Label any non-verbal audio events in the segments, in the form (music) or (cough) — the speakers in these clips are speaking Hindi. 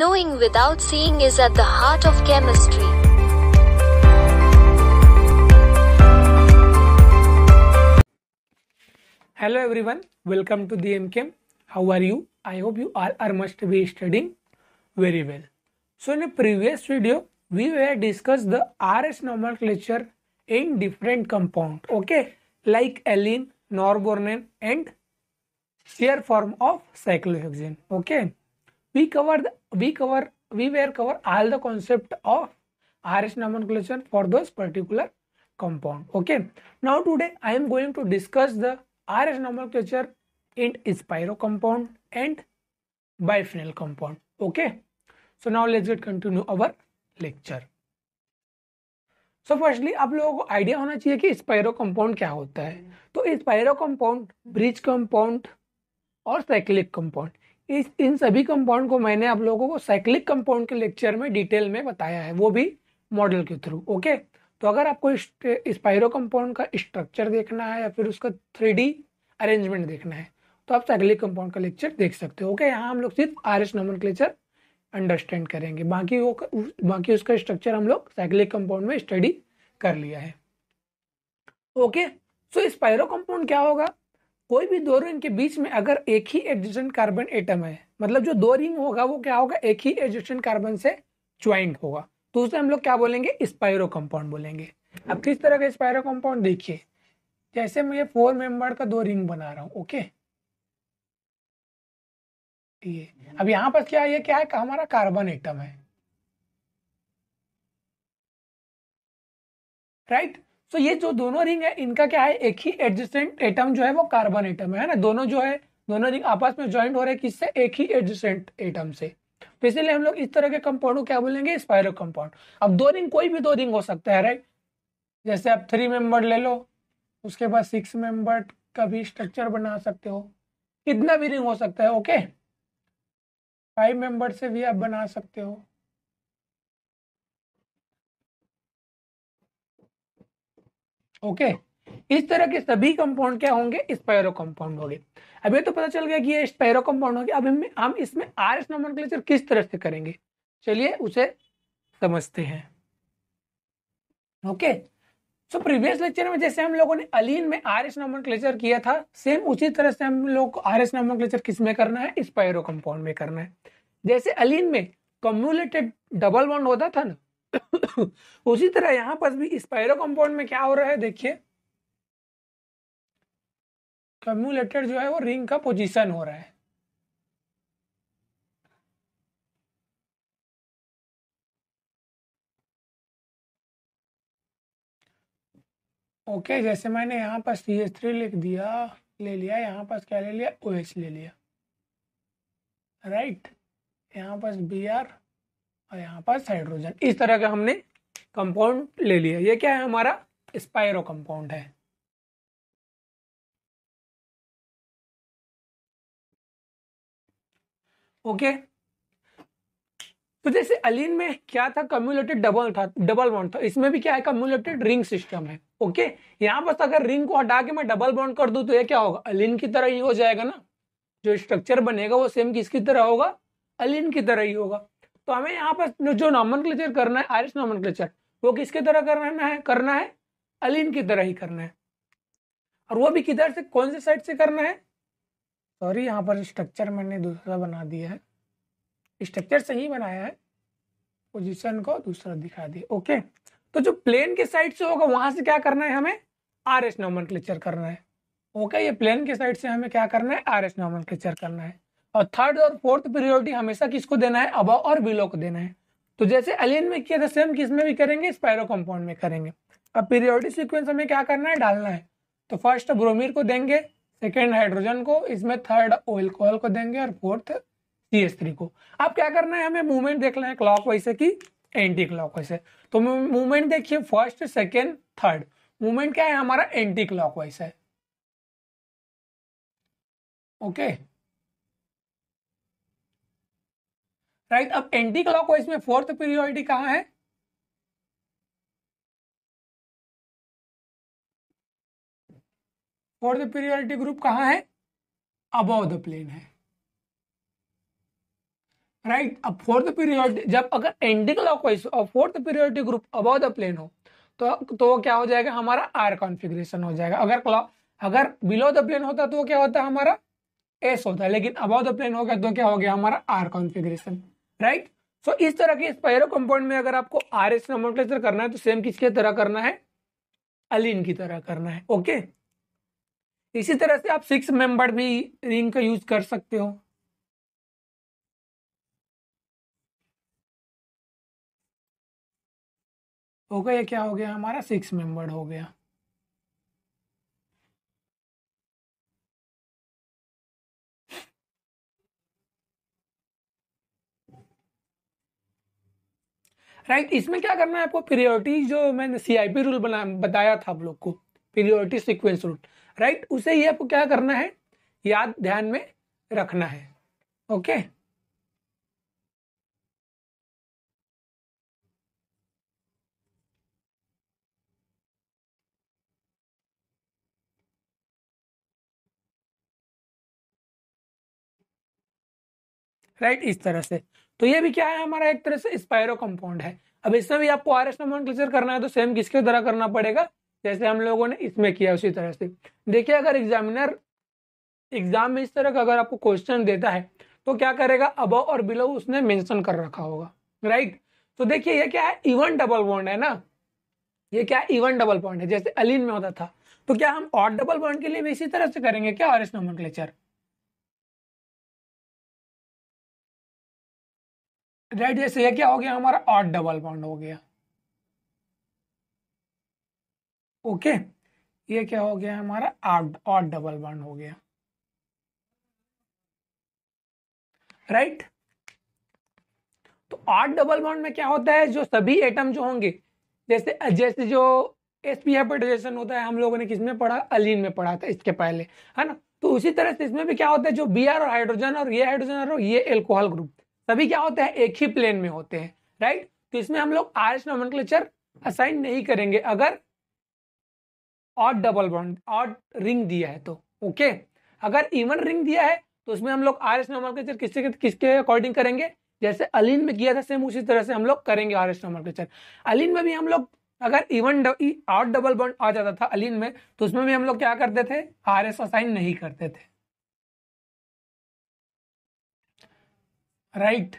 Knowing without seeing is at the heart of chemistry. Hello everyone, welcome to the MChem. How are you? I hope you all are must be studying very well. So in a previous video, we were discussed the RS nomenclature in different compound. Okay, like alene, norbornene and shear form of cyclohexane. Okay. we covered we cover we were cover all the concept of rs nomenclature for those particular compound okay now today I am going to discuss the rs nomenclature in spiro compound and biphenyl compound okay so now let's get continue our lecture so so firstly आप लोगों को आइडिया होना चाहिए कि स्पायरो कंपाउंड क्या होता है तो स्पायरो कंपाउंड ब्रिज कंपाउंड और साइक्लिक कंपाउंड इस इन सभी कंपाउंड को मैंने आप लोगों को साइक्लिक कंपाउंड के लेक्चर में डिटेल में बताया है वो भी मॉडल के थ्रू ओके तो अगर आपको स्पायरो कंपाउंड का स्ट्रक्चर देखना है या फिर उसका थ्री अरेंजमेंट देखना है तो आप साइक्लिक कंपाउंड का लेक्चर देख सकते हो ओके यहाँ हम लोग सिर्फ आर एस नमन अंडरस्टैंड करेंगे बाकी वो बाकी उसका स्ट्रक्चर हम लोग साइक्लिक कंपाउंड में स्टडी कर लिया है ओके सो स्पायरो कंपाउंड क्या होगा कोई भी दो रिंग के बीच में अगर एक ही एडजस्टेंट कार्बन एटम है मतलब जो दो रिंग होगा वो क्या होगा एक ही एडजस्टेंट कार्बन से ज्वाइंट होगा तो उसे हम लोग क्या बोलेंगे स्पायरो कंपाउंड बोलेंगे अब किस तरह का स्पायरो कंपाउंड देखिए जैसे मैं ये फोर मेंबर का दो रिंग बना रहा हूँ ओके ये अब यहाँ पर क्या ये क्या है हमारा कार्बन एटम है राइट सो ये जो दोनों रिंग है इनका क्या है एक ही एडजस्टेंट एटम जो है वो कार्बन एटम है ना दोनों जो है दोनों रिंग आपस में ज्वाइंट हो रहे हैं किससे एक ही एडजस्टेंट एटम से तो हम लोग इस तरह के कंपाउंड को क्या बोलेंगे स्पाइरो कंपाउंड अब दो रिंग कोई भी दो रिंग हो सकता है राइट जैसे आप थ्री मेंबर ले लो उसके बाद सिक्स मेंबर का भी स्ट्रक्चर बना सकते हो कितना भी रिंग हो सकता है ओके फाइव मेंबर से भी आप बना सकते हो ओके इस तरह के सभी कंपाउंड क्या होंगे स्पायरो कंपाउंड होंगे अब ये तो पता चल गया कि ये स्पायरो कंपाउंड होंगे अब हम हम इसमें आर एस नोमनक्लेचर किस तरह से करेंगे चलिए उसे समझते हैं ओके सो प्रीवियस लेक्चर में जैसे हम लोगों ने अलीन में आर एस नोमनक्लेचर किया था सेम उसी तरह से हम लोग को आर एस नोमनक्लेचर किस में करना है स्पायरो कंपाउंड में करना है जैसे अलीन में कम्युलेटेड डबल बॉन्ड होता था ना उसी तरह यहां पर भी स्पाइरो कंपाउंड में क्या हो रहा है देखिए कम्युलेटर जो है वो रिंग का पोजीशन हो रहा है ओके जैसे मैंने यहां पर सी एस थ्री लिख दिया ले लिया यहां पर क्या ले लिया ओ OH एच ले लिया राइट यहां पर बी आर और यहाँ पास हाइड्रोजन इस तरह का हमने कंपाउंड ले लिया ये क्या है हमारा स्पायरो कंपाउंड है ओके तो जैसे अलीन में क्या था कम्युलेटेड डबल था डबल बॉन्ड था इसमें भी क्या है कम्युलेटेड रिंग सिस्टम है ओके यहां पर तो अगर रिंग को हटा के मैं डबल बॉन्ड कर दू तो ये क्या होगा अलीन की तरह ही हो जाएगा ना जो स्ट्रक्चर बनेगा वो सेम किसकी तरह होगा अलीन की तरह ही होगा तो हमें यहाँ पर जो नॉमन करना है आयरिश नॉमन वो किसके तरह करना है करना है अलीन की तरह ही करना है और वो भी किधर से कौन से साइड से करना है सॉरी यहाँ पर स्ट्रक्चर मैंने दूसरा बना दिया है स्ट्रक्चर सही बनाया है पोजीशन को दूसरा दिखा दिया ओके तो जो प्लेन के साइड से होगा वहां से क्या करना है हमें आर एस नॉमन करना है ओके ये प्लेन के साइड से हमें क्या करना है आर एस नॉमन करना है और थर्ड और फोर्थ प्रियोरिटी हमेशा किसको देना है अबव और बिलो को देना है तो जैसे एलियन में किया था सेम किस में भी करेंगे स्पायरो कंपाउंड में करेंगे अब पीरियोडिक सीक्वेंस हमें क्या करना है डालना है तो फर्स्ट ब्रोमीर को देंगे सेकेंड हाइड्रोजन को इसमें थर्ड ऑयल को देंगे और फोर्थ सी एस थ्री को अब क्या करना है हमें मूवमेंट देखना है क्लॉक वैसे की एंटी क्लॉक वैसे तो मूवमेंट देखिए फर्स्ट सेकेंड थर्ड मूवमेंट क्या है हमारा एंटी क्लॉक वाइस है ओके okay. राइट अब एंटी क्लॉक वाइज में फोर्थ पीरियोरिटी कहां है फोर्थ पीरियोडिटी ग्रुप कहाँ है अबव द प्लेन है राइट अब फोर्थ पीरियोरिटी जब अगर एंटी क्लॉक वाइज और fourth priority group above the plane हो तो तो क्या हो जाएगा हमारा आर कॉन्फिग्रेशन हो जाएगा अगर क्लॉक अगर बिलो द प्लेन होता तो क्या होता हमारा एस होता लेकिन अबाउ द प्लेन हो गया तो क्या हो गया हमारा आर कॉन्फिग्रेशन राइट सो इस तरह के स्पायरो कंपाउंड में अगर आपको आर एस नोमोक्लेचर करना है तो सेम किसके तरह करना है अलिन की तरह करना है ओके इसी तरह से आप सिक्स मेंबर भी रिंग का यूज कर सकते हो हो गया क्या हो गया हमारा सिक्स मेंबर हो गया राइट इसमें क्या करना है आपको प्रियोरिटी जो मैंने सीआईपी रूल बना बताया था आप लोग को प्रियोरिटी सीक्वेंस रूल राइट उसे ही आपको क्या करना है याद ध्यान में रखना है ओके okay? राइट right, इस तरह से तो ये भी क्या है हमारा एक तरह से स्पायरो कंपाउंड है अब इसमें भी आपको आर एस नोमेनक्लेचर करना है तो सेम किसके तरह करना पड़ेगा जैसे हम लोगों ने इसमें किया उसी तरह से देखिए अगर एग्जामिनर एग्जाम में इस तरह का अगर आपको क्वेश्चन देता है तो क्या करेगा अब और बिलो उसने मेंशन कर रखा होगा राइट तो देखिए ये क्या है इवन डबल बॉन्ड है ना ये क्या इवन डबल बॉन्ड है जैसे अलीन में होता था तो क्या हम ऑट डबल बॉन्ड के लिए भी इसी तरह से करेंगे क्या और एस नोमन रेड जैसे ये क्या हो गया हमारा आठ डबल बॉन्ड हो गया ओके ये क्या हो गया हमारा आठ आठ डबल बॉन्ड हो गया राइट तो आठ डबल बॉन्ड में क्या होता है जो सभी एटम जो होंगे जैसे जैसे जो एस पी हाइब्रिडेशन होता है हम लोगों ने किसमें पढ़ा अलीन में पढ़ा था इसके पहले है ना तो उसी तरह से इसमें भी क्या होता है जो बी आर और हाइड्रोजन और ये हाइड्रोजन और ये एल्कोहल ग्रुप सभी क्या होते हैं एक ही प्लेन में होते हैं राइट तो इसमें हम लोग आर एस नोमेनक्लेचर असाइन नहीं करेंगे अगर odd double bond odd ring दिया है तो ओके अगर इवन रिंग दिया है तो उसमें हम लोग आर एस नोमेनक्लेचर किसके किसके अकॉर्डिंग करेंगे जैसे अलीन में किया था सेम उसी तरह से हम लोग करेंगे आर एस नोमेनक्लेचर अलीन में भी हम लोग अगर इवन ऑट डबल बॉन्ड आ जाता था अलीन में तो उसमें भी हम लोग क्या करते थे आर एस असाइन नहीं करते थे राइट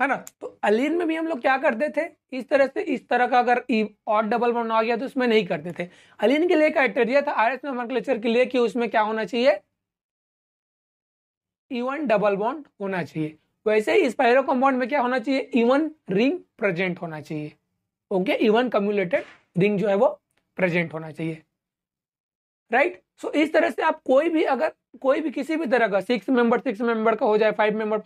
है ना तो अलीन में भी हम लोग क्या करते थे इस तरह से इस तरह का अगर ऑड डबल बॉन्ड आ गया तो उसमें नहीं करते थे अलीन के लिए क्राइटेरिया था आर एस नोमनक्लेचर के लिए कि उसमें क्या होना चाहिए इवन डबल बॉन्ड होना चाहिए वैसे ही स्पाइरो कंपाउंड में क्या होना चाहिए इवन रिंग प्रेजेंट होना चाहिए ओके इवन कम्युलेटेड रिंग जो है वो प्रेजेंट होना चाहिए राइट सो इस तरह से आप कोई भी अगर कोई भी किसी भी तरह का सिक्स मेंबर सिक्स मेंबर का हो जाए फाइव मेंबर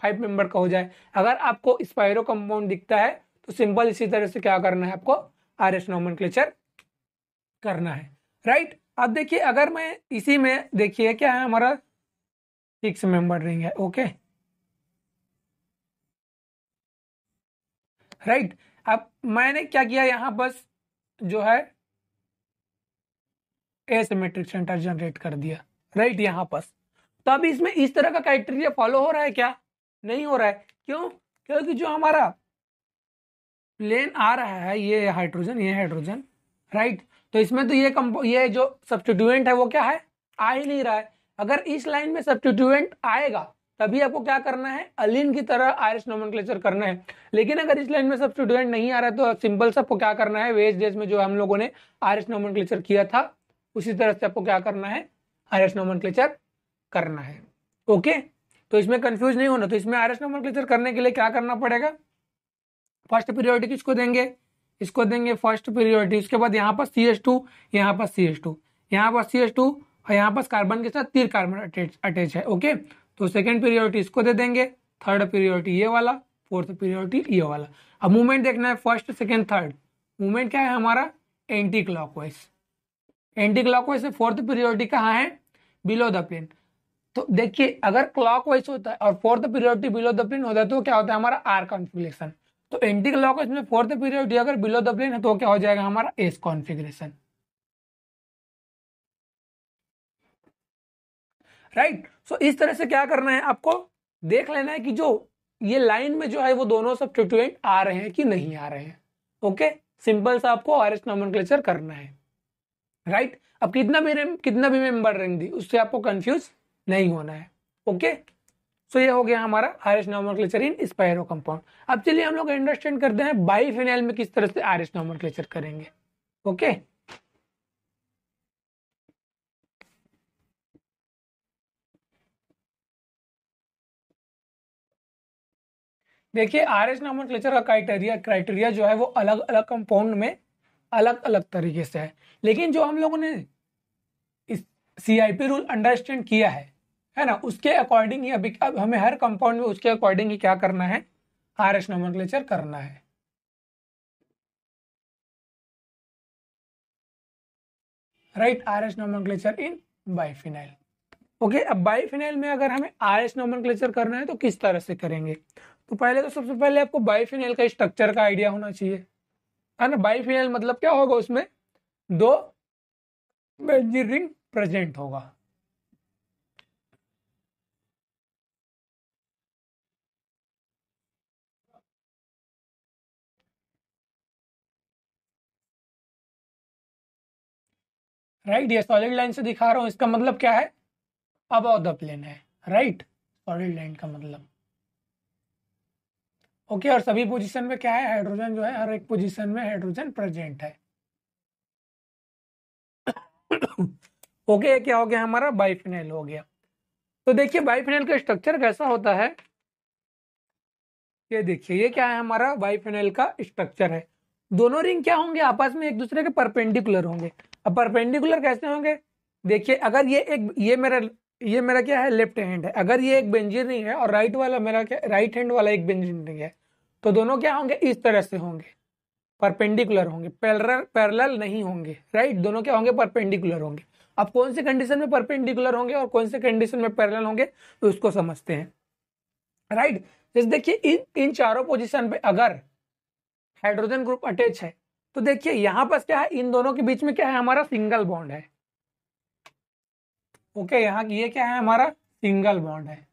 फाइव मेंबर का हो जाए अगर आपको स्पायरो कंपाउंड दिखता है तो सिंपल इसी तरह से क्या करना है आपको आर एस करना है राइट अब देखिए अगर मैं इसी में देखिए क्या है हमारा सिक्स मेंबर रिंग है ओके राइट अब मैंने क्या किया यहां बस जो है एसिमेट्रिक सेंटर जनरेट कर दिया राइट यहाँ पर तो अब इसमें इस तरह का क्राइटेरिया फॉलो हो रहा है क्या नहीं हो रहा है क्यों क्योंकि जो हमारा प्लेन आ रहा है ये हाइड्रोजन ये हाइड्रोजन राइट तो इसमें तो ये कम्पो ये जो सब्सटीट्यूएंट है वो क्या है आ ही नहीं रहा है अगर इस लाइन में सब्सटीट्यूएंट आएगा तभी आपको क्या करना है अलिन की तरह आयरिश नोमनक्लेचर करना है लेकिन अगर इस लाइन में सब्सटीट्यूएंट नहीं आ रहा है तो सिंपल सबको क्या करना है वेज डेज में जो हम लोगों ने आयरिश नोमनक्लेचर किया था उसी तरह से आपको क्या करना है आर एस नोमन करना है ओके तो इसमें कंफ्यूज नहीं होना तो इसमें आर एस नोमन करने के लिए क्या करना पड़ेगा फर्स्ट प्रियोरिटी किसको देंगे इसको देंगे फर्स्ट प्रियोरिटी उसके बाद यहाँ पर सी एस टू यहाँ पर सी एस टू यहाँ पर सी एस टू और यहाँ पर कार्बन के साथ तीन कार्बन अटैच है ओके तो सेकेंड प्रियोरिटी इसको दे देंगे थर्ड प्रियोरिटी ये वाला फोर्थ प्रियोरिटी ये वाला अब मूवमेंट देखना है फर्स्ट सेकेंड थर्ड मूवमेंट क्या है हमारा anti clockwise anti clock clockwise fourth priority कहाँ है बिलो द प्लेन तो देखिए अगर क्लॉक वाइज होता है और fourth priority below the plane होता है तो क्या होता है हमारा आर कॉन्फिग्रेशन तो एंटी क्लॉक वाइज में फोर्थ प्रियोरिटी अगर बिलो द प्लेन है तो क्या हो जाएगा हमारा एस कॉन्फिग्रेशन राइट सो इस तरह से क्या करना है आपको देख लेना है कि जो ये लाइन में जो है वो दोनों सब्सटीट्यूएंट आ रहे हैं कि नहीं आ रहे हैं ओके सिंपल सा आपको आर एस नॉमन करना है राइट अब कितना भी रेम कितना भी मेंबर रैंक दी उससे आपको कंफ्यूज नहीं होना है ओके सो ये हो गया हमारा आर एस क्लेचर इन स्पायरो कंपाउंड अब चलिए हम लोग अंडरस्टैंड करते हैं बाई फिनाइल में किस तरह से आर एस क्लेचर करेंगे ओके देखिए आर एस क्लेचर का क्राइटेरिया क्राइटेरिया जो है वो अलग अलग कंपाउंड में अलग अलग तरीके से है लेकिन जो हम लोगों ने इस C I P rule understand किया है है ना उसके अकॉर्डिंग ही अभी अब हमें हर कंपाउंड में उसके अकॉर्डिंग ही क्या करना है आर एस नोमनक्लेचर करना है right R S nomenclature in biphenyl okay अब बाईफिनाइल में अगर हमें आर एस नोमक्लेचर करना है तो किस तरह से करेंगे तो पहले तो सबसे पहले आपको बाईफिनाइल का स्ट्रक्चर का आइडिया होना चाहिए है ना बाईफिनाइल मतलब क्या होगा उसमें दो बेंजीन रिंग प्रेजेंट होगा राइट ये सॉलिड लाइन से दिखा रहा हूं इसका मतलब क्या है अब द प्लेन है राइट सॉलिड लाइन का मतलब ओके और सभी पोजीशन में क्या है हाइड्रोजन जो है हर एक पोजीशन में हाइड्रोजन प्रेजेंट है ओके क्या हो गया हमारा बाइफिनल हो गया तो देखिए बाइफिनल का स्ट्रक्चर कैसा होता है ये देखिए ये क्या है हमारा बाइफिनल का स्ट्रक्चर है दोनों रिंग क्या होंगे आपस में एक दूसरे के परपेंडिकुलर होंगे अब परपेंडिकुलर कैसे होंगे देखिए अगर ये एक ये मेरा ये मेरा क्या है लेफ्ट हैंड है अगर ये एक बेंजिन रिंग है और राइट वाला मेरा क्या राइट हैंड वाला एक बेंजिन रिंग है तो दोनों क्या होंगे इस तरह से होंगे परपेंडिकुलर होंगे पैरल पैरल नहीं होंगे राइट दोनों क्या होंगे परपेंडिकुलर होंगे अब कौन से कंडीशन में परपेंडिकुलर होंगे और कौन से कंडीशन में पैरल होंगे तो उसको समझते हैं राइट जैसे देखिए इन इन चारों पोजिशन पे अगर हाइड्रोजन ग्रुप अटैच है तो देखिए यहां पर क्या है इन दोनों के बीच में क्या है हमारा सिंगल बॉन्ड है ओके okay, यहाँ ये क्या है हमारा सिंगल बॉन्ड है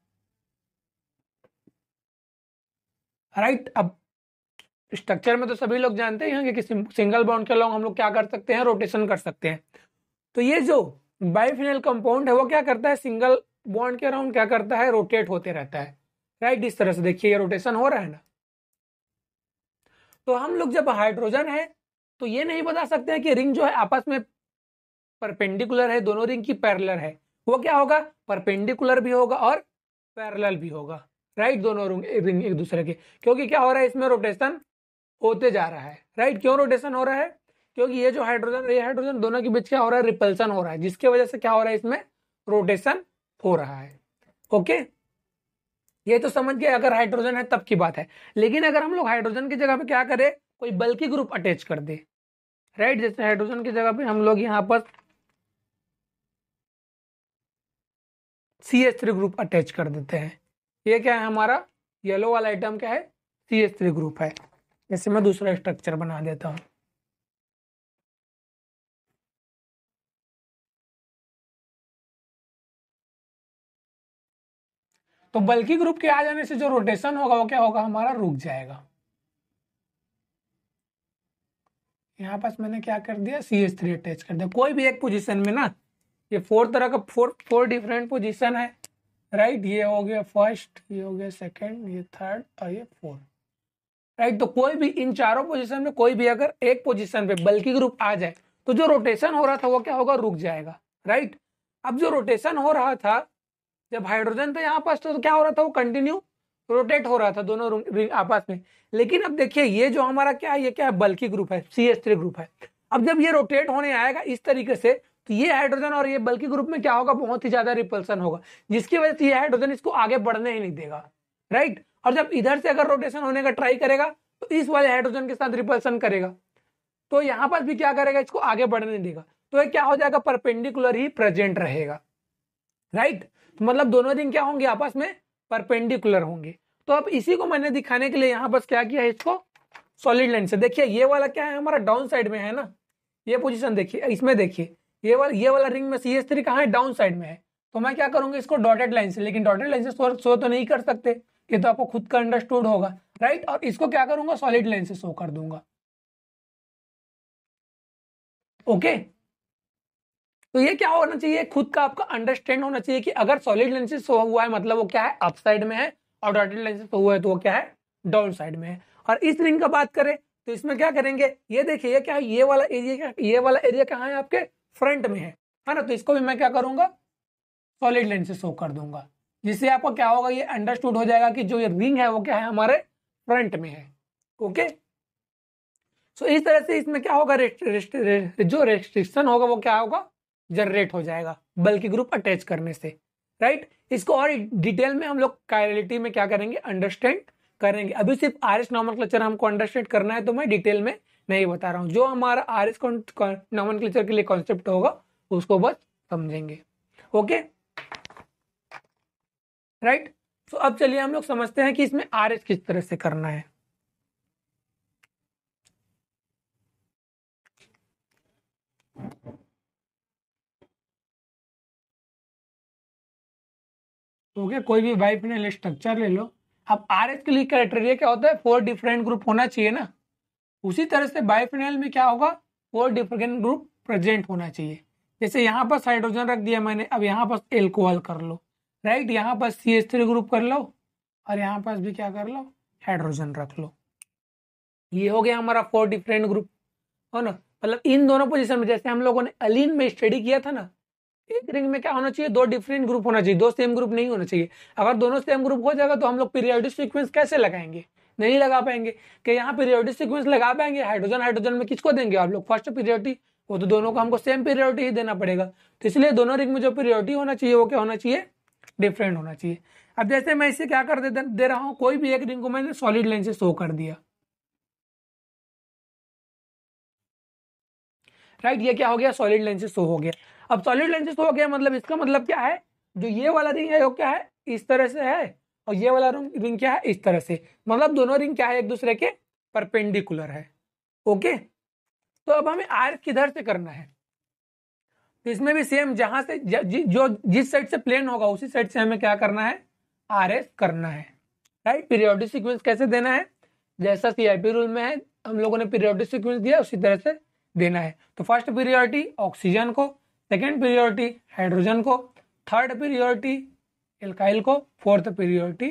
राइट अब स्ट्रक्चर में तो सभी लोग जानते हैं कि सिंगल बॉन्ड के लॉन्ग हम लोग क्या कर सकते हैं रोटेशन कर सकते हैं तो ये जो बाइफिनल कंपाउंड है वो क्या करता है सिंगल बॉन्ड के अराउंड क्या करता है रोटेट होते रहता है राइट इस तरह से देखिए ये रोटेशन हो रहा है ना तो हम लोग जब हाइड्रोजन है तो ये नहीं बता सकते हैं कि रिंग जो है आपस में परपेंडिकुलर है दोनों रिंग की पैरलर है वो क्या होगा परपेंडिकुलर भी होगा और पैरल भी होगा राइट दोनों रिंग एक दूसरे के क्योंकि क्या हो रहा है इसमें रोटेशन होते जा रहा है राइट क्यों रोटेशन हो रहा है क्योंकि ये जो हाइड्रोजन ये हाइड्रोजन दोनों के बीच क्या हो रहा है रिपल्सन हो रहा है जिसकी वजह से क्या हो रहा है इसमें रोटेशन हो रहा है ओके ये तो समझ गए अगर हाइड्रोजन है तब की बात है लेकिन अगर हम लोग हाइड्रोजन की जगह पे क्या करें कोई बल्कि ग्रुप अटैच कर दे राइट जैसे हाइड्रोजन की जगह पे हम लोग यहाँ पर C H three group attach कर देते हैं ये क्या है हमारा येलो वाला आइटम क्या है सी एस थ्री ग्रुप है जैसे मैं दूसरा स्ट्रक्चर बना देता हूं तो बल्कि ग्रुप के आ जाने से जो रोटेशन होगा वो क्या होगा हमारा रुक जाएगा यहां पास मैंने क्या कर दिया सी एस थ्री अटैच कर दिया कोई भी एक पोजीशन में ना ये फोर तरह का फोर फोर डिफरेंट पोजीशन है राइट ये हो गया फर्स्ट ये हो गया सेकंड ये थर्ड और ये फोर्थ राइट तो कोई भी इन चारों पोजीशन में कोई भी अगर एक पोजीशन पे बल्कि ग्रुप आ जाए तो जो रोटेशन हो रहा था वो क्या होगा रुक जाएगा राइट अब जो रोटेशन हो रहा था जब हाइड्रोजन था यहाँ पास तो क्या हो रहा था वो कंटिन्यू रोटेट हो रहा था दोनों आपस में लेकिन अब देखिए ये जो हमारा क्या है ये क्या है बल्कि ग्रुप है सी एस थ्री ग्रुप है अब जब ये रोटेट होने आएगा इस तरीके से तो ये हाइड्रोजन और ये बल्कि ग्रुप में क्या होगा बहुत ही ज्यादा रिपल्सन होगा जिसकी वजह से ये हाइड्रोजन इसको आगे बढ़ने ही नहीं देगा राइट और जब इधर से अगर रोटेशन होने का ट्राई करेगा तो इस वाले हाइड्रोजन के साथ रिपल्सन करेगा तो यहाँ पर भी क्या करेगा इसको आगे बढ़ने नहीं देगा तो ये क्या हो जाएगा परपेंडिकुलर ही प्रेजेंट रहेगा राइट तो मतलब दोनों दिन क्या होंगे आपस में परपेंडिकुलर होंगे तो अब इसी को मैंने दिखाने के लिए यहाँ बस क्या किया है इसको सॉलिड लाइन से देखिए ये वाला क्या है हमारा डाउन साइड में है ना ये पोजीशन देखिए इसमें देखिए ये वाला ये वाला रिंग में सी एस थ्री कहाँ है डाउन साइड में है तो मैं क्या करूंगा इसको डॉटेड लाइन से लेकिन डॉटेड लाइन से सो, सो तो नहीं कर सकते ये तो आपको खुद का अंडरस्टूड होगा राइट और इसको क्या करूंगा सॉलिड लाइन से शो कर दूंगा ओके तो ये क्या होना चाहिए खुद का आपका अंडरस्टैंड होना चाहिए कि अगर सॉलिड लेंस से सो हुआ है मतलब वो क्या है अप साइड में है और डॉटेड लेंस से सो हुआ है तो वो क्या है डाउन साइड में है और इस रिंग का बात करें तो इसमें क्या करेंगे ये देखिए ये क्या है ये वाला एरिया क्या ये वाला एरिया कहाँ है आपके फ्रंट में है है ना तो इसको भी मैं क्या करूंगा सॉलिड लाइन से शो कर दूंगा जिससे आपको क्या होगा ये अंडरस्टूड हो जाएगा कि जो ये रिंग है वो क्या है हमारे फ्रंट में है ओके सो इस तरह से इसमें क्या होगा जो रेस्ट्रिक्शन होगा वो क्या होगा जनरेट हो जाएगा बल्कि ग्रुप अटैच करने से राइट इसको और डिटेल में हम लोग कायलिटी में क्या करेंगे अंडरस्टैंड करेंगे अभी सिर्फ आर एस नॉर्मल क्लचर हमको अंडरस्टैंड करना है तो मैं डिटेल में मैं ये बता रहा हूँ जो हमारा आर एस नॉमन के लिए कॉन्सेप्ट होगा उसको बस समझेंगे ओके राइट तो अब चलिए हम लोग समझते हैं कि इसमें आर एस किस तरह से करना है ओके okay, कोई भी वाइफ ने स्ट्रक्चर ले लो अब आर एस के लिए क्राइटेरिया क्या होता है फोर डिफरेंट ग्रुप होना चाहिए ना उसी तरह से बायोफिनाइल में क्या होगा फोर डिफरेंट ग्रुप प्रेजेंट होना चाहिए जैसे यहाँ पर हाइड्रोजन रख दिया मैंने अब यहाँ पर एल्कोहल कर लो राइट यहाँ पर सी एस थ्री ग्रुप कर लो और यहाँ पर भी क्या कर लो हाइड्रोजन रख लो ये हो गया हमारा फोर डिफरेंट ग्रुप हो ना मतलब इन दोनों पोजीशन में जैसे हम लोगों ने अलीन में स्टडी किया था ना एक रिंग में क्या होना चाहिए दो डिफरेंट ग्रुप होना चाहिए दो सेम ग्रुप नहीं होना चाहिए अगर दोनों सेम ग्रुप हो जाएगा तो हम लोग पीरियोडिक सीक्वेंस कैसे लगाएंगे नहीं लगा पाएंगे कि यहाँ पीरियोडिक सिक्वेंस लगा पाएंगे हाइड्रोजन हाइड्रोजन में किसको देंगे आप लोग फर्स्ट पीरियोडिटी वो तो दोनों को हमको सेम पीरियोरिटी ही देना पड़ेगा तो इसलिए दोनों रिंग में जो पीरियोरिटी होना चाहिए वो क्या होना चाहिए डिफरेंट होना चाहिए अब जैसे मैं इसे क्या कर दे, दे रहा हूँ कोई भी एक रिंग को मैंने सॉलिड लाइन से शो कर दिया राइट right, ये क्या हो गया सॉलिड लाइन से शो हो गया अब सॉलिड लाइन से शो हो गया मतलब इसका मतलब क्या है जो ये वाला रिंग है वो क्या है इस तरह से है और ये वाला रिंग क्या है इस तरह से मतलब दोनों रिंग क्या है एक दूसरे के परपेंडिकुलर है ओके तो अब हमें आर किधर से करना है तो इसमें भी सेम जहां से ज, ज, जो जिस साइड से प्लेन होगा उसी साइड से हमें क्या करना है आर एस करना है राइट पीरियोडिक सीक्वेंस कैसे देना है जैसा सीआईपी रूल में है हम लोगों ने पीरियोडिक सीक्वेंस दिया उसी तरह से देना है तो फर्स्ट प्रियोरिटी ऑक्सीजन को सेकेंड प्रियोरिटी हाइड्रोजन को थर्ड प्रियोरिटी एल्काइल को फोर्थ प्रियोरिटी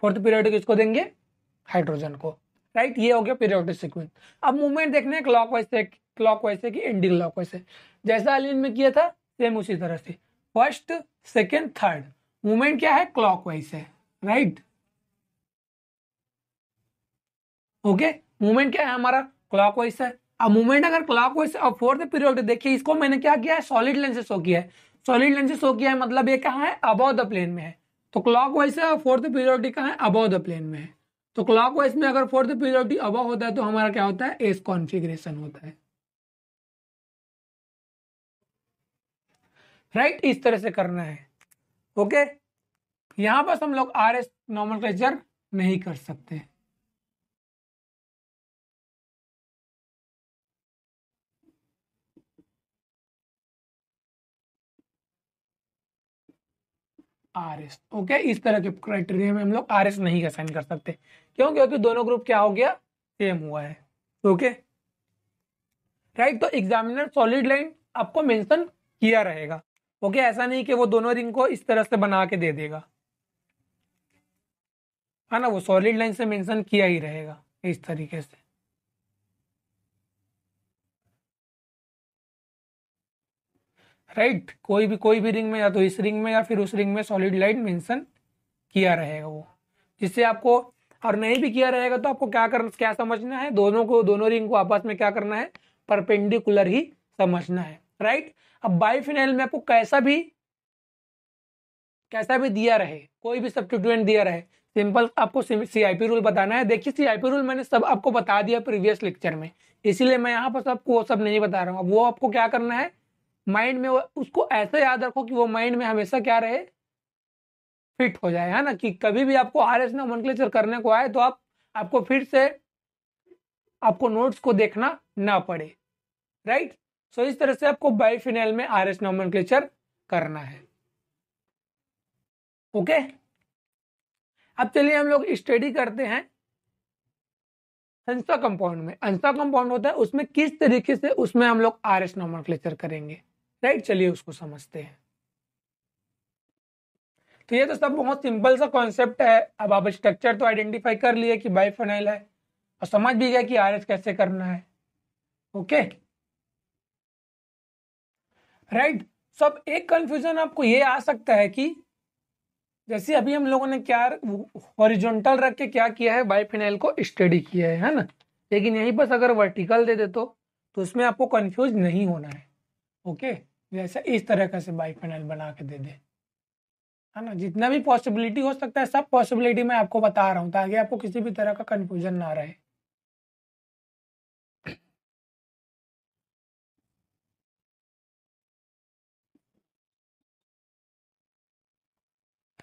फोर्थ प्रियोरिटी किसको देंगे हाइड्रोजन को राइट ये हो गया पीरियोडिक सिक्वेंस अब मूवमेंट देखने क्लॉक वाइज से क्लॉक वाइज से कि क्लॉक वाइज से जैसा अलिन में किया था सेम उसी तरह से फर्स्ट सेकेंड थर्ड मूवमेंट क्या है क्लॉक वाइज है राइट ओके मूवमेंट क्या है हमारा क्लॉक वाइज है अब मूवमेंट अगर क्लॉक वाइज और फोर्थ पीरियोडिक देखिए इसको मैंने क्या किया है सॉलिड लेंसेस हो किया है सॉलिड लेंस से शो किया है मतलब ये कहाँ है अबाउ द प्लेन में है तो क्लॉक वाइज है फोर्थ पीरियोडिटी कहाँ है अबाउ द प्लेन में है तो क्लॉक वाइज में अगर फोर्थ पीरियोडिटी अबव होता है तो हमारा क्या होता है एस कॉन्फिग्रेशन होता है राइट right? इस तरह से करना है ओके okay? यहां पर हम लोग आर एस नॉर्मल नहीं कर सकते आर एस ओके इस तरह के क्राइटेरिया में हम लोग आर एस नहीं असाइन कर सकते क्यों क्योंकि दोनों ग्रुप क्या हो गया सेम हुआ है ओके राइट तो एग्जामिनर सॉलिड लाइन आपको मेंशन किया रहेगा ओके ऐसा नहीं कि वो दोनों रिंग को इस तरह से बना के दे देगा है ना वो सॉलिड लाइन से मेंशन किया ही रहेगा इस तरीके से राइट right? कोई भी कोई भी रिंग में या तो इस रिंग में या फिर उस रिंग में सॉलिड लाइन मेंशन किया रहेगा वो जिससे आपको और नहीं भी किया रहेगा तो आपको क्या कर क्या समझना है दोनों को दोनों रिंग को आपस में क्या करना है परपेंडिकुलर ही समझना है राइट अब बाईफिनाइल में आपको कैसा भी कैसा भी दिया रहे कोई भी सब्सटीट्यूएंट दिया रहे सिंपल आपको सीआईपी रूल बताना है देखिए सीआईपी रूल मैंने सब आपको बता दिया प्रीवियस लेक्चर में इसीलिए मैं यहाँ पर सबको सब नहीं बता रहा हूँ वो आपको क्या करना है माइंड में उसको ऐसा याद रखो कि वो माइंड में हमेशा क्या रहे फिट हो जाए है ना कि कभी भी आपको आर एस नोमक्लेचर करने को आए तो आप आपको फिर से आपको नोट्स को देखना ना पड़े राइट सो so इस तरह से आपको बाइफिनेल में आर एस नोमक्लेचर करना है ओके okay? अब चलिए हम लोग स्टडी करते हैं अंसा कंपाउंड में अंसा कंपाउंड होता है उसमें किस तरीके से उसमें हम लोग आर एस नोमक्लेचर करेंगे राइट चलिए उसको समझते हैं तो ये तो सब बहुत सिंपल सा कॉन्सेप्ट है अब आप स्ट्रक्चर तो आइडेंटिफाई कर लिए कि बाइफेनाइल है और समझ भी गया कि आरएच कैसे करना है ओके राइट सब एक कंफ्यूजन आपको ये आ सकता है कि जैसे अभी हम लोगों ने क्या हॉरिजॉन्टल रख के क्या किया है बाइफिनाइल को स्टडी किया है है ना लेकिन यहीं पर अगर वर्टिकल दे दे तो, तो उसमें आपको कंफ्यूज नहीं होना है ओके okay? जैसे इस तरह का से बाइफेनल बना के दे दे है ना जितना भी पॉसिबिलिटी हो सकता है सब पॉसिबिलिटी मैं आपको बता रहा हूँ ताकि आपको किसी भी तरह का कंफ्यूजन ना रहे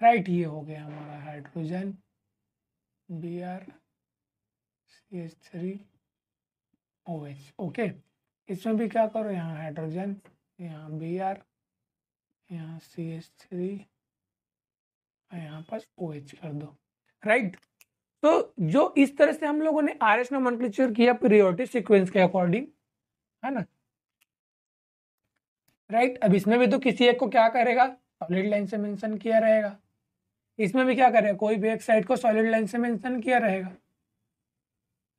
राइट ये हो गया हमारा hydrogen B R C H three O H okay इसमें भी क्या करो यहाँ हाइड्रोजन यहाँ बी आर यहाँ सी एच थ्री और यहाँ पर ओ एच कर दो राइट तो जो इस तरह से हम लोगों ने आर एस नोमनक्लेचर किया प्रियोरिटी सीक्वेंस के अकॉर्डिंग है ना राइट अब इसमें भी तो किसी एक को क्या करेगा सॉलिड लाइन से मेंशन किया रहेगा इसमें भी क्या करेगा कोई भी एक साइड को सॉलिड लाइन से मेंशन किया रहेगा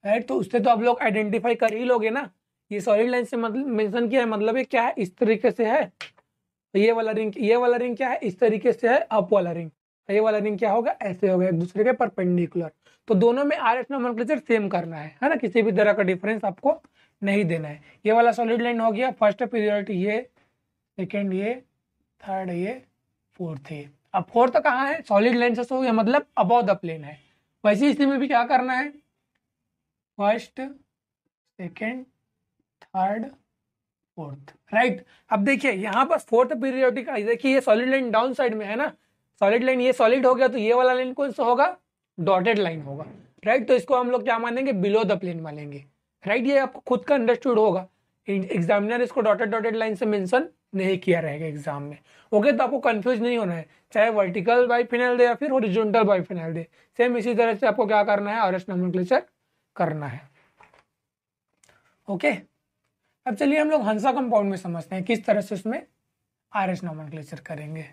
राइट तो उससे तो आप लोग आइडेंटिफाई कर ही लोगे ना ये सॉलिड लाइन से मतलब मेंशन किया है मतलब ये क्या है इस तरीके से है ये वाला रिंग ये वाला रिंग क्या है इस तरीके से है अप वाला रिंग ये वाला रिंग क्या होगा ऐसे होगा एक दूसरे के परपेंडिकुलर तो दोनों में आर एस नोमनक्लेचर सेम करना है है ना किसी भी तरह का डिफरेंस आपको नहीं देना है ये वाला सॉलिड लाइन हो गया फर्स्ट पीरियडिटी ये सेकेंड ये थर्ड ये फोर्थ ये अब फोर्थ कहाँ है सॉलिड लाइन से हो गया मतलब अबव द प्लेन है वैसे इसी में भी क्या करना है first second third fourth right अब देखिए यहां पर फोर्थ पीरियोडिक देखिए ये सॉलिड लाइन डाउन साइड में है ना सॉलिड लाइन ये सॉलिड हो गया तो ये वाला लाइन कौन सा होगा डॉटेड लाइन होगा राइट तो इसको हम लोग क्या मानेंगे बिलो द प्लेन मानेंगे राइट ये आपको खुद का अंडरस्टूड होगा एग्जामिनर इसको डॉटेड डॉटेड लाइन से मेंशन नहीं किया रहेगा एग्जाम में ओके तो आपको कंफ्यूज नहीं होना है चाहे वर्टिकल बाई फिनाइल दे या फिर ओरिजोनटल बाई फिनाइल दे सेम इसी तरह से आपको क्या करना है आर एस करना है ओके okay? अब चलिए हम लोग हंसा कंपाउंड में समझते हैं किस तरह से उसमें आर एस नॉमन करेंगे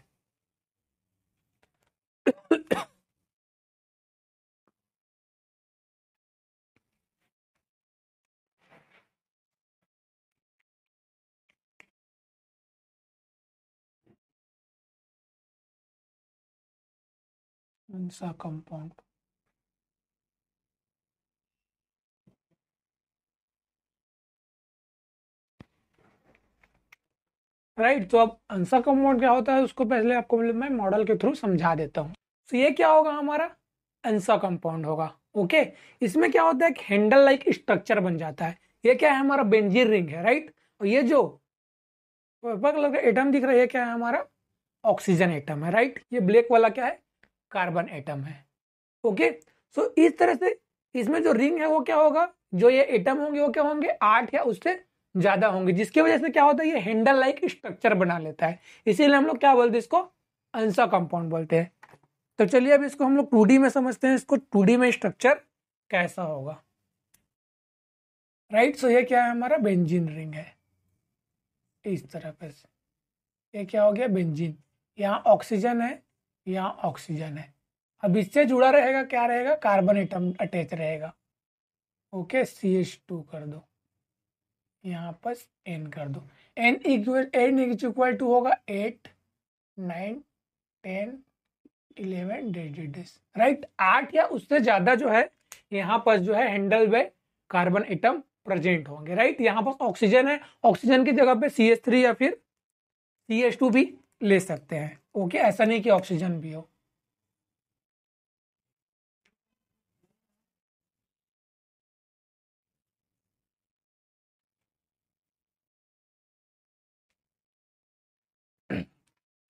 हंसा कंपाउंड राइट तो अब आंसर का मोड क्या होता है उसको पहले आपको मतलब मैं मॉडल के थ्रू समझा देता हूँ तो ये क्या होगा हमारा आंसर कंपाउंड होगा ओके इसमें क्या होता है एक हैंडल लाइक स्ट्रक्चर बन जाता है ये क्या है हमारा बेंजीर रिंग है राइट और ये जो पर्पल कलर का एटम दिख रहा है ये क्या है हमारा ऑक्सीजन एटम है राइट ये ब्लैक वाला क्या है कार्बन एटम है ओके सो इस तरह से इसमें जो रिंग है वो क्या होगा जो ये एटम होंगे वो क्या होंगे आठ या उससे ज़्यादा होंगे जिसकी वजह से क्या होता है ये हैंडल लाइक स्ट्रक्चर बना लेता है इसीलिए हम लोग क्या बोलते हैं इसको अंसा कंपाउंड बोलते हैं तो चलिए अब इसको हम लोग टू में समझते हैं इसको टू में स्ट्रक्चर कैसा होगा राइट सो ये क्या है हमारा बेंजीन रिंग है इस तरह पे से ये क्या हो गया बेंजीन यहाँ ऑक्सीजन है यहाँ ऑक्सीजन है अब इससे जुड़ा रहेगा क्या रहेगा कार्बन एटम अटैच रहेगा ओके सी एच टू कर दो यहाँ पर एन कर दो N equal N is equal to होगा एट नाइन टेन इलेवन डेढ़ राइट आठ या उससे ज़्यादा जो है यहाँ पर जो है हैंडल वे कार्बन एटम प्रेजेंट होंगे राइट यहाँ पर ऑक्सीजन है ऑक्सीजन की जगह पे सी एस थ्री या फिर सी एस टू भी ले सकते हैं ओके ऐसा नहीं कि ऑक्सीजन भी हो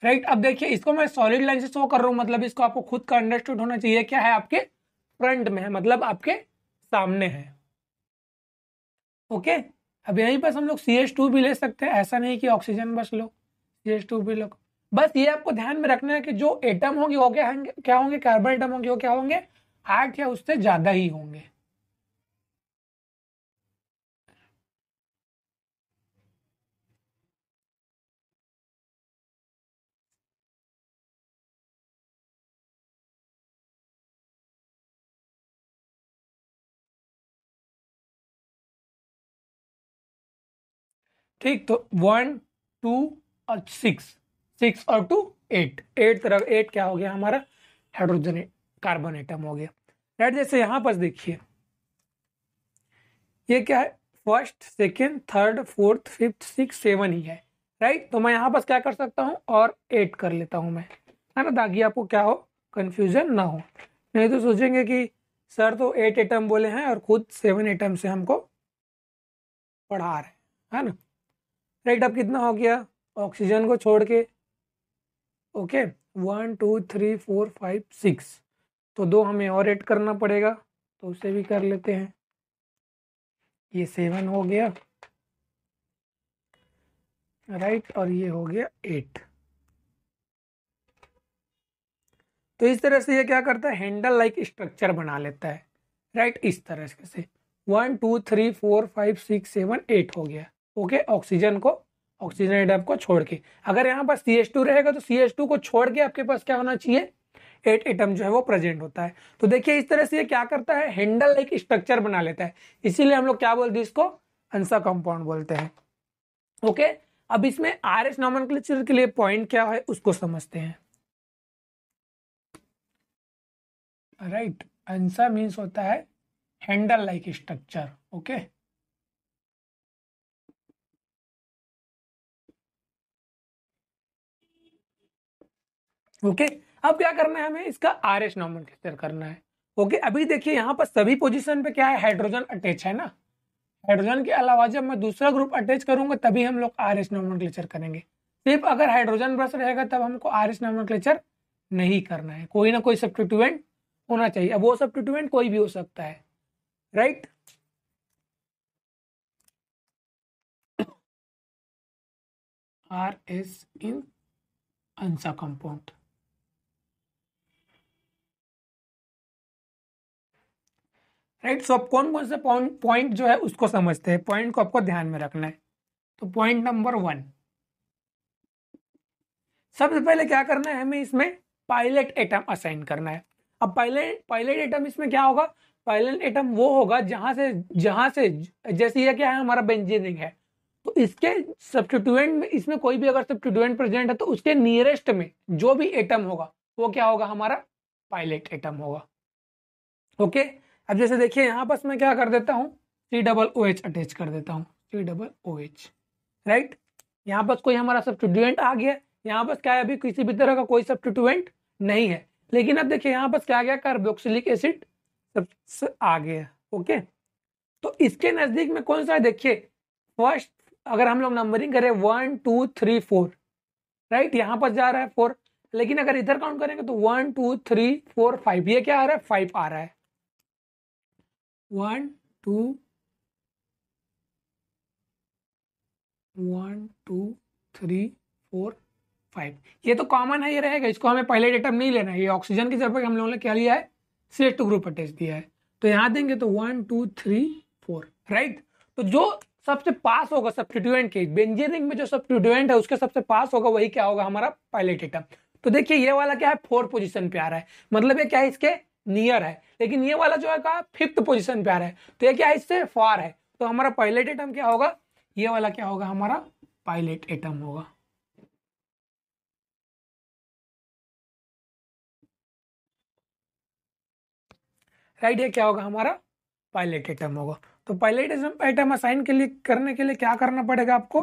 राइट अब देखिए इसको मैं सॉलिड लाइन से शो कर रहा हूँ मतलब इसको आपको खुद का अंडरस्टूड होना चाहिए क्या है आपके फ्रंट में है मतलब आपके सामने है ओके अब यहीं पर हम लोग सी टू भी ले सकते हैं ऐसा नहीं कि ऑक्सीजन बस लो सी एच टू भी लो बस ये आपको ध्यान में रखना है कि जो एटम होंगे वो क्या होंगे क्या होंगे कार्बन एटम होंगे वो क्या होंगे आठ या उससे ज़्यादा ही होंगे ठीक तो वन टू और सिक्स सिक्स और टू एट एट तरफ एट क्या हो गया हमारा हाइड्रोजन कार्बन एटम हो गया राइट जैसे यहाँ पर देखिए ये क्या है first second third fourth fifth six seven ही है राइट तो मैं यहाँ पर क्या कर सकता हूँ और एट कर लेता हूँ मैं है ना ताकि आपको क्या हो कन्फ्यूजन ना हो नहीं तो सोचेंगे कि सर तो एट एटम बोले हैं और खुद सेवन एटम से हमको पढ़ा रहे हैं है ना राइट अब कितना हो गया ऑक्सीजन को छोड़ के okay one two three four five six तो दो हमें और ऐड करना पड़ेगा तो उसे भी कर लेते हैं ये सेवन हो गया राइट और ये हो गया एट तो इस तरह से ये क्या करता है हैंडल लाइक स्ट्रक्चर बना लेता है राइट इस तरह से one two three four five six seven eight हो गया ओके ऑक्सीजन को ऑक्सीजन एटम को छोड़ के अगर यहाँ पर सी रहेगा तो सी को छोड़ के आपके पास क्या होना चाहिए एट एटम जो है वो प्रेजेंट होता है तो देखिए इस तरह से ये क्या करता है हैंडल एक स्ट्रक्चर बना लेता है इसीलिए हम लोग क्या बोलते हैं इसको अंसा कंपाउंड बोलते हैं ओके अब इसमें आर एस नॉमन के लिए पॉइंट क्या है उसको समझते हैं राइट right. अंसा मीन्स होता है handle like structure okay okay अब क्या करना है हमें इसका आर एस नॉमिनेटर करना है ओके अभी देखिए यहाँ पर सभी पोजिशन पे क्या है हाइड्रोजन अटैच है ना हाइड्रोजन के अलावा जब मैं दूसरा ग्रुप अटैच करूंगा तभी हम लोग आर एस नॉमिनेटर करेंगे सिर्फ अगर हाइड्रोजन ब्रश रहेगा तब हमको आर एस नॉमिनेटर नहीं करना है कोई ना कोई सब्सटीट्यूएंट होना चाहिए अब वो सब्सटीट्यूएंट कोई भी हो सकता है right R S in ansa compound right so अब कौन कौन से पॉइंट जो है उसको समझते हैं पॉइंट को आपको ध्यान में रखना है तो पॉइंट नंबर वन सबसे पहले क्या करना है हमें इसमें पायलट एटम असाइन करना है अब पायलट पायलट एटम इसमें क्या होगा पायलट एटम वो होगा जहां से जहां से जैसे ये क्या है हमारा बेंजीनिंग है तो इसके सब्सटीट्यूएंट में इसमें कोई भी अगर सब्सटीट्यूएंट प्रेजेंट है तो उसके नियरेस्ट में जो भी एटम होगा वो क्या होगा हमारा पायलट एटम होगा ओके okay? अब जैसे देखिए यहाँ पर मैं क्या कर देता हूँ C double O H attach कर देता हूँ C double O H right यहाँ पर कोई हमारा सब्सटीट्यूएंट आ गया यहाँ पर क्या है अभी किसी भी तरह का कोई सब्सटीट्यूएंट नहीं है लेकिन अब देखिए यहाँ पर क्या गया कार्बोक्सिलिक एसिड आ गया ओके तो इसके नज़दीक में कौन सा है देखिए फर्स्ट अगर हम लोग नंबरिंग करें one two three four right यहाँ पर जा रहा है फोर लेकिन अगर इधर काउंट करेंगे तो one two three four five ये क्या आ रहा है फाइव आ रहा है one two one two three four five ये तो कॉमन है ये रहेगा इसको हमें पहले डेटम नहीं लेना है ये ऑक्सीजन की जगह हम लोगों ने क्या लिया है सिलेक्ट ग्रुप अटैच दिया है तो यहाँ देंगे तो one two three four right तो जो सबसे पास होगा सब्सटीट्यूएंट के बेंजीन में जो सब्सटीट्यूएंट है उसके सबसे पास होगा वही क्या होगा हमारा पायलट एटम तो देखिए ये वाला क्या है फोर पोजीशन पे आ रहा है मतलब ये क्या है इसके नियर है लेकिन ये वाला जो है कहा फिफ्थ पोजिशन पे आ रहा है तो ये क्या इससे फार है तो हमारा पायलट एटम क्या होगा ये वाला क्या होगा हमारा पायलट एटम होगा राइट ये क्या होगा हमारा पायलट एटम होगा तो पायलट एटम असाइन के लिए करने के लिए क्या करना पड़ेगा आपको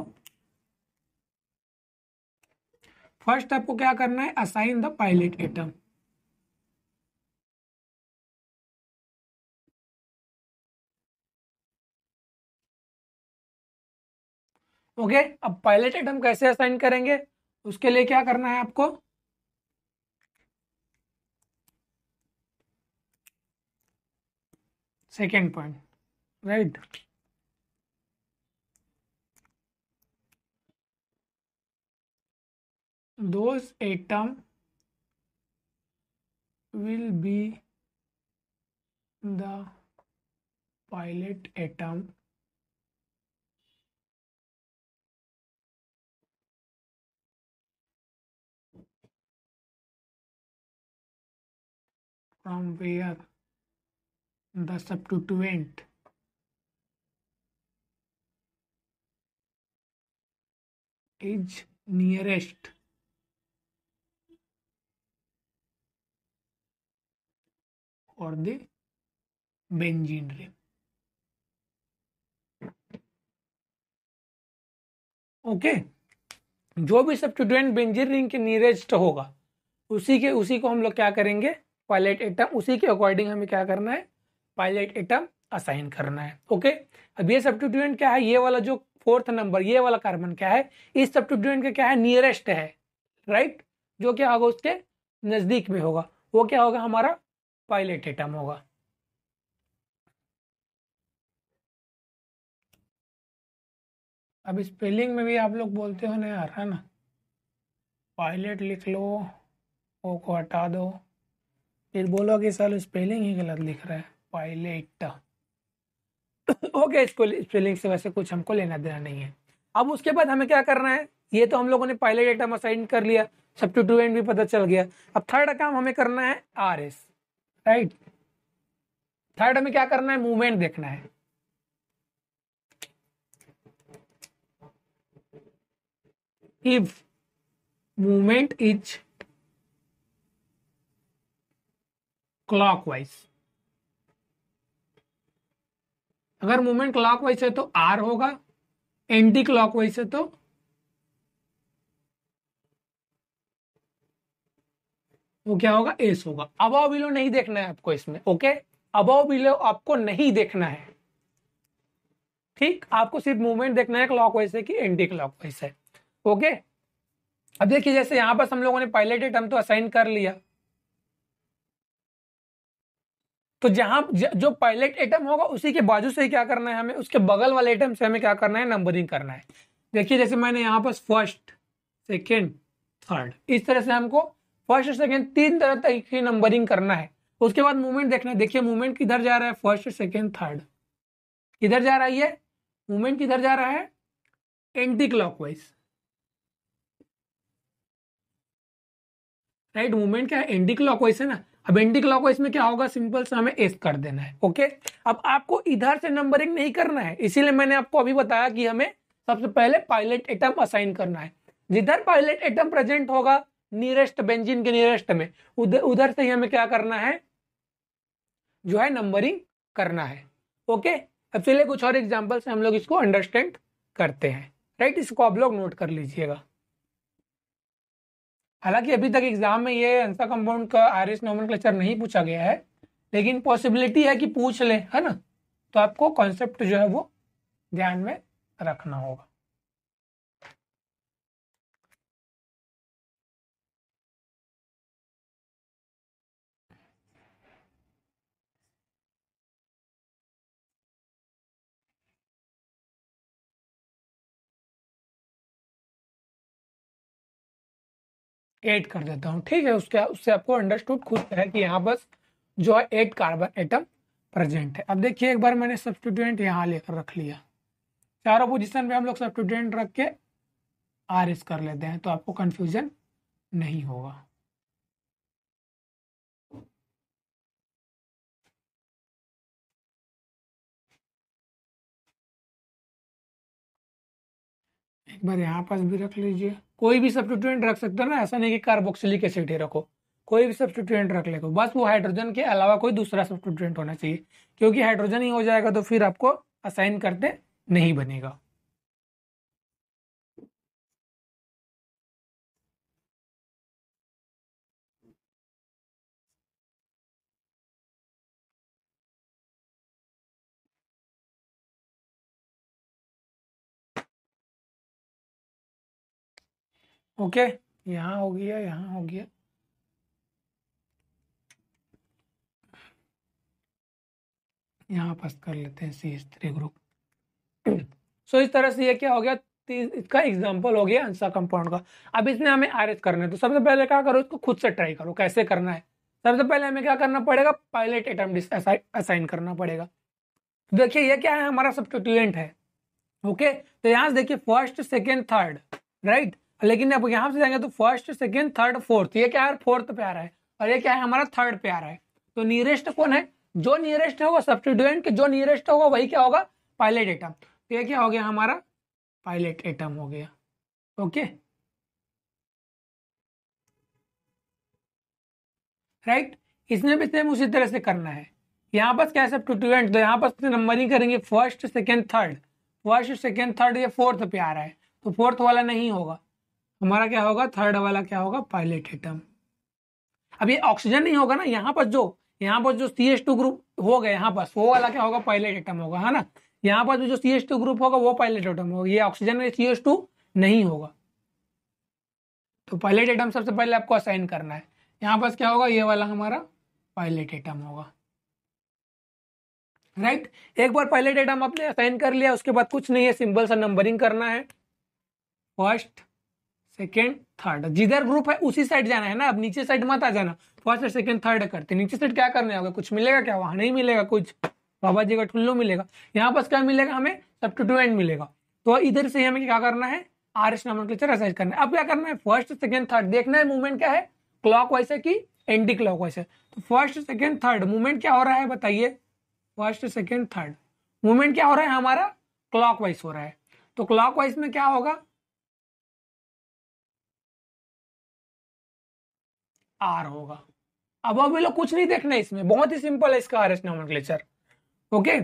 फर्स्ट आपको क्या करना है assign the pilot atom okay अब पायलट एटम कैसे असाइन करेंगे उसके लिए क्या करना है आपको second point right those atom will be the pilot atom from where the substituent is nearest for the benzene ring. Okay okay. जो भी सब स्टूडेंट बेंजीन रिंग के नियरेस्ट होगा उसी के उसी को हम लोग क्या करेंगे पायलट एटम उसी के अकॉर्डिंग हमें क्या करना है पायलट एटम असाइन करना है ओके अब ये सब्सटीट्यूएंट क्या है ये वाला जो फोर्थ नंबर ये वाला कार्बन क्या है इस सब्सटीट्यूएंट का क्या है नियरेस्ट है राइट जो क्या होगा उसके नजदीक में होगा वो क्या होगा हमारा पायलट एटम होगा अब स्पेलिंग में भी आप लोग बोलते हो ना यार है ना पायलट लिख लो ओ को हटा दो फिर बोलो कि साल स्पेलिंग ही गलत लिख रहा है पायलट ओके इसको स्पेलिंग से वैसे कुछ हमको लेना देना नहीं है अब उसके बाद हमें क्या करना है ये तो हम लोगों ने पायलट आइटम असाइन कर लिया सब टू भी पता चल गया अब थर्ड काम हमें करना है आर एस राइट थर्ड हमें क्या करना है मूवमेंट देखना है इफ मूवमेंट इज क्लॉकवाइज अगर मूवमेंट क्लॉकवाइज है तो आर होगा एंटी क्लॉकवाइज है तो वो क्या होगा एस होगा अबाव बिलो नहीं देखना है आपको इसमें ओके अबाव बिलो आपको नहीं देखना है ठीक आपको सिर्फ मूवमेंट देखना है क्लॉकवाइज है कि एंटी क्लॉकवाइज है ओके अब देखिए जैसे यहां पर हम लोगों ने पायलटेड टर्म तो असाइन कर लिया तो जहां जो पायलट एटम होगा उसी के बाजू से क्या करना है हमें उसके बगल वाले एटम से हमें क्या करना है नंबरिंग करना है देखिए जैसे मैंने यहाँ पर फर्स्ट सेकेंड थर्ड इस तरह से हमको फर्स्ट सेकेंड तीन तरह तक की नंबरिंग करना है उसके बाद मूवमेंट देखना है देखिए मूवमेंट किधर जा रहा है फर्स्ट सेकेंड थर्ड किधर जा रहा है ये मूवमेंट किधर जा रहा है एंटी क्लॉकवाइज राइट मूवमेंट क्या है एंटी क्लॉकवाइज है ना अब एंटी क्लॉक वाइज में क्या होगा सिंपल से हमें एस कर देना है ओके अब आपको इधर से नंबरिंग नहीं करना है इसीलिए मैंने आपको अभी बताया कि हमें सबसे पहले पायलट एटम असाइन करना है जिधर पायलट एटम प्रेजेंट होगा नियरेस्ट बेंजिन के नियरेस्ट में उधर उधर से ही हमें क्या करना है जो है नंबरिंग करना है ओके अब चलिए कुछ और एग्जाम्पल से हम लोग इसको अंडरस्टैंड करते हैं राइट इसको आप लोग नोट कर लीजिएगा हालांकि अभी तक एग्जाम में ये अंसा कंपाउंड का आर एस नॉमन नहीं पूछा गया है लेकिन पॉसिबिलिटी है कि पूछ ले है ना तो आपको कॉन्सेप्ट जो है वो ध्यान में रखना होगा ऐड कर देता हूँ ठीक है उसके उससे आपको अंडरस्टूड खुद है कि यहाँ बस जो है एट कार्बन एटम प्रेजेंट है अब देखिए एक बार मैंने सब्सटीट्यूएंट यहाँ लेकर रख लिया चारों पोजिशन पे हम लोग सब्सटीट्यूएंट रख के आर एस कर लेते हैं तो आपको कन्फ्यूजन नहीं होगा एक बार यहाँ पास भी रख लीजिए कोई भी सब्सिट्यूएंट रख सकते हो ना ऐसा नहीं कि कार्बोक्सिलिक एसिड ही रखो कोई भी सब्सिट्यूएंट रख ले बस वो हाइड्रोजन के अलावा कोई दूसरा सब्सिट्यूएंट होना चाहिए क्योंकि हाइड्रोजन ही हो जाएगा तो फिर आपको असाइन करते नहीं बनेगा ओके यहाँ हो गया यहाँ हो गया यहाँ पास कर लेते हैं सी स्त्री ग्रुप सो (clears throat) इस तरह से ये क्या हो गया इसका एग्जाम्पल हो गया अंसा कंपाउंड का अब इसमें हमें आर एस करना है तो सबसे पहले क्या करो इसको खुद से ट्राई करो कैसे करना है सबसे पहले हमें क्या करना पड़ेगा पायलट एटम असाइन करना पड़ेगा तो देखिए ये क्या है हमारा सब्सटीट्यूएंट है ओके तो यहाँ से देखिए फर्स्ट सेकेंड थर्ड राइट लेकिन अब यहाँ से जाएंगे तो फर्स्ट सेकेंड थर्ड फोर्थ ये क्या है फोर्थ पे आ रहा है और ये क्या है हमारा थर्ड पे आ रहा है तो नियरेस्ट कौन है जो नियरेस्ट होगा सब्सटीट्यूएंट के जो नियरेस्ट होगा वही क्या होगा पायलट एटम तो ये क्या हो गया हमारा पायलट एटम हो गया ओके राइट इसमें भी सेम उसी तरह से करना है यहाँ पर क्या है सब्सटीट्यूएंट तो यहाँ पर नंबरिंग करेंगे first second third first second third ये फोर्थ पे आ रहा है तो फोर्थ वाला नहीं होगा हमारा क्या होगा थर्ड वाला क्या होगा पायलट एटम अब ये ऑक्सीजन नहीं होगा ना यहाँ पर जो यहाँ पर जो सी एस टू ग्रुप होगा यहाँ पर वो वाला क्या होगा पायलट एटम होगा है ना यहाँ पर जो सी एस टू ग्रुप होगा वो पायलट एटम होगा ये ऑक्सीजन में सी एस टू नहीं होगा तो पायलट एटम सबसे पहले आपको असाइन करना है यहाँ पर क्या होगा ये वाला हमारा पायलट एटम होगा राइट right? एक बार पायलट एटम आपने असाइन कर लिया उसके बाद कुछ नहीं है सिंबल और नंबरिंग करना है फर्स्ट सेकेंड थर्ड जिधर ग्रुप है उसी साइड जाना है ना अब नीचे साइड मत आ जाना फर्स्ट और सेकेंड थर्ड करते नीचे साइड क्या करने होगा कुछ मिलेगा क्या वहां नहीं मिलेगा कुछ बाबा जी का ठुल्लो मिलेगा यहाँ पर क्या मिलेगा हमें एंड मिलेगा तो इधर से हमें क्या करना है आर एस नाम असाइज करना है अब क्या करना है फर्स्ट सेकेंड थर्ड देखना है मूवमेंट क्या है क्लॉक वाइज है कि एंटी क्लॉक वाइज है तो फर्स्ट सेकेंड थर्ड मूवमेंट क्या हो रहा है बताइए फर्स्ट सेकेंड थर्ड मूवमेंट क्या हो रहा है हमारा क्लॉक वाइज हो रहा है तो क्लॉक वाइज में क्या होगा आर होगा अब अभी लोग कुछ नहीं देखना इसमें बहुत ही सिंपल है इसका आर एस नॉमनक्लेचर ओके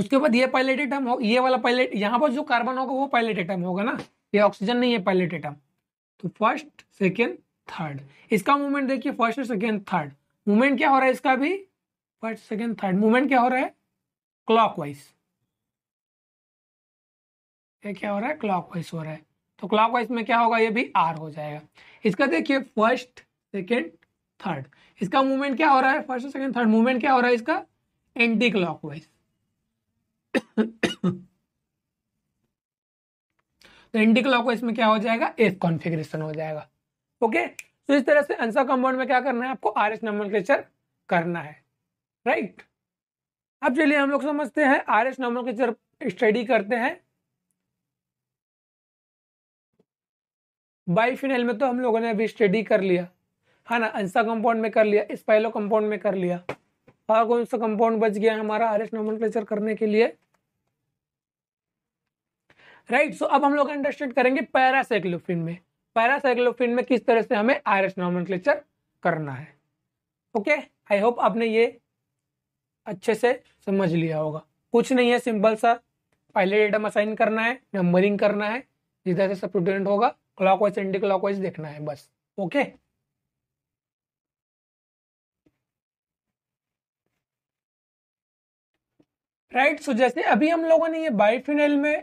उसके बाद ये पायलट एटम हो ये वाला पायलट यहाँ पर जो कार्बन होगा वो पायलट एटम होगा ना ये ऑक्सीजन नहीं है पायलट एटम तो फर्स्ट सेकेंड थर्ड इसका मूवमेंट देखिए फर्स्ट सेकेंड थर्ड मूवमेंट क्या हो रहा है इसका भी फर्स्ट सेकेंड थर्ड मूवमेंट क्या हो रहा है क्लॉकवाइज ये क्या हो रहा है क्लॉकवाइज हो रहा है तो क्लॉकवाइज में क्या होगा ये भी आर हो जाएगा इसका देखिए फर्स्ट सेकेंड थर्ड इसका मूवमेंट क्या हो रहा है फर्स्ट सेकेंड थर्ड मूवमेंट क्या हो रहा है इसका एंटी क्लॉक (coughs) तो एंटी क्लॉक में क्या हो जाएगा एक कॉन्फिग्रेशन हो जाएगा ओके तो इस तरह से अंसा कंपाउंड में क्या करना है आपको आर एस नंबर करना है राइट right? अब चलिए हम लोग समझते हैं आर एस नंबर स्टडी करते हैं बाई फिनल में तो हम लोगों ने अभी स्टडी कर लिया है हाँ ना अंसा कंपाउंड में कर लिया स्पाइलो कंपाउंड में कर लिया और कौन सा कंपाउंड बच गया हमारा आर एस नोमन करने के लिए राइट right, सो so अब हम लोग अंडरस्टैंड करेंगे पैरासाइक्लोफिन में पैरासाइक्लोफिन में किस तरह से हमें आर एस नॉमन करना है ओके आई होप आपने ये अच्छे से समझ लिया होगा कुछ नहीं है सिंपल सा पहले डेटम असाइन करना है नंबरिंग करना है जिधर से सब होगा क्लॉकवाइज एंटी क्लॉकवाइज देखना है बस ओके okay? राइट सो जैसे अभी हम लोगों ने ये बाइफिनेल में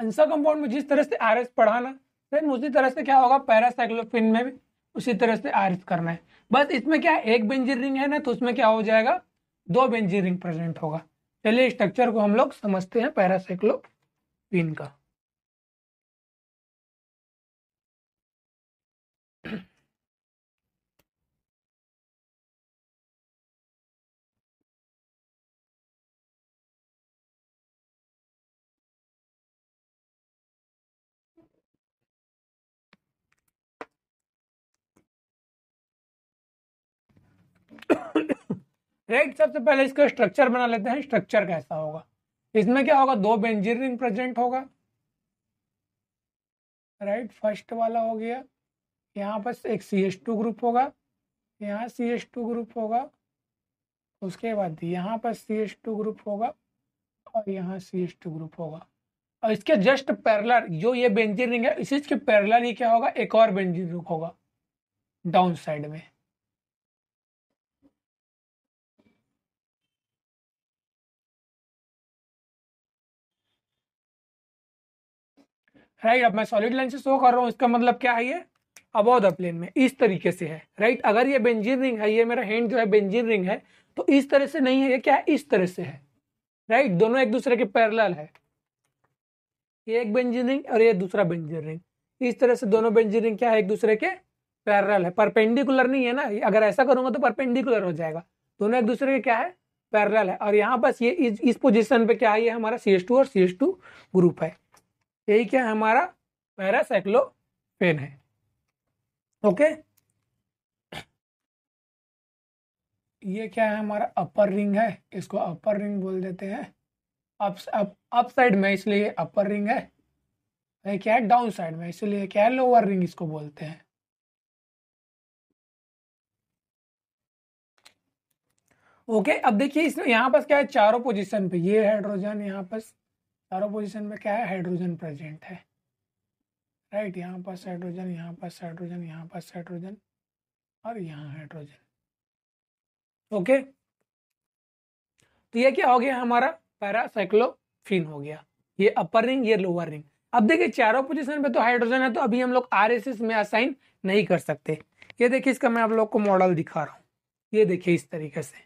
अंसा कंपाउंड में जिस तरह से आर एस पढ़ाना सेम उसी तरह से क्या होगा पैरासाइक्लोफिन में भी उसी तरह से आर एस करना है बस इसमें क्या एक बेंजी रिंग है ना तो उसमें क्या हो जाएगा दो बेंजी रिंग प्रेजेंट होगा चलिए स्ट्रक्चर को हम लोग समझते हैं पैरासाइक्लोफिन का राइट सबसे पहले इसका स्ट्रक्चर बना लेते हैं स्ट्रक्चर कैसा होगा इसमें क्या होगा दो बेंजीन रिंग प्रेजेंट होगा राइट फर्स्ट वाला हो गया यहाँ पर एक सी एच टू ग्रुप होगा यहाँ सी एच टू ग्रुप होगा उसके बाद यहाँ पर सी एच टू ग्रुप होगा और यहाँ सी एस टू ग्रुप होगा और इसके जस्ट पैरलर जो ये बेंजीन रिंग है इसी के पैरलर ये क्या होगा एक और बेंजीन ग्रुप होगा डाउन साइड में राइट अब मैं सॉलिड लाइन से शो कर रहा हूँ इसका मतलब क्या है ये अब द प्लेन में इस तरीके से है राइट अगर ये बेंजिन रिंग है ये मेरा हैंड जो है बेंजिन रिंग है तो इस तरह से नहीं है ये क्या है इस तरह से है राइट दोनों एक दूसरे के पैरल है ये एक बेंजिन रिंग और ये दूसरा बेंजिन रिंग इस तरह से दोनों बेंजिन रिंग क्या है एक दूसरे के पैरल है परपेंडिकुलर नहीं है ना अगर ऐसा करूंगा तो परपेंडिकुलर हो जाएगा दोनों एक दूसरे के क्या है पैरल है और यहाँ पास ये इस, पोजिशन पे क्या है ये हमारा सी और सी ग्रुप है यही क्या है हमारा पैरासाइक्लोफेन है ओके ये क्या है हमारा अपर रिंग है इसको अपर रिंग बोल देते हैं अप साइड में इसलिए अपर रिंग है ये क्या है डाउन साइड में इसलिए क्या है लोअर रिंग इसको बोलते हैं ओके okay, अब देखिए इसमें यहाँ पर क्या है चारों पोजीशन पे ये हाइड्रोजन यहाँ पर चारों पोजीशन में क्या है हाइड्रोजन प्रेजेंट है राइट यहाँ पास हाइड्रोजन यहाँ पास हाइड्रोजन यहाँ पास हाइड्रोजन और यहाँ हाइड्रोजन ओके तो ये क्या हो गया हमारा पैरासाइक्लोफिन हो गया ये अपर रिंग ये लोअर रिंग अब देखिए चारों पोजीशन पे तो हाइड्रोजन है तो अभी हम लोग आरएसएस में असाइन नहीं कर सकते ये देखिए इसका मैं आप लोग को मॉडल दिखा रहा हूँ ये देखिए इस तरीके से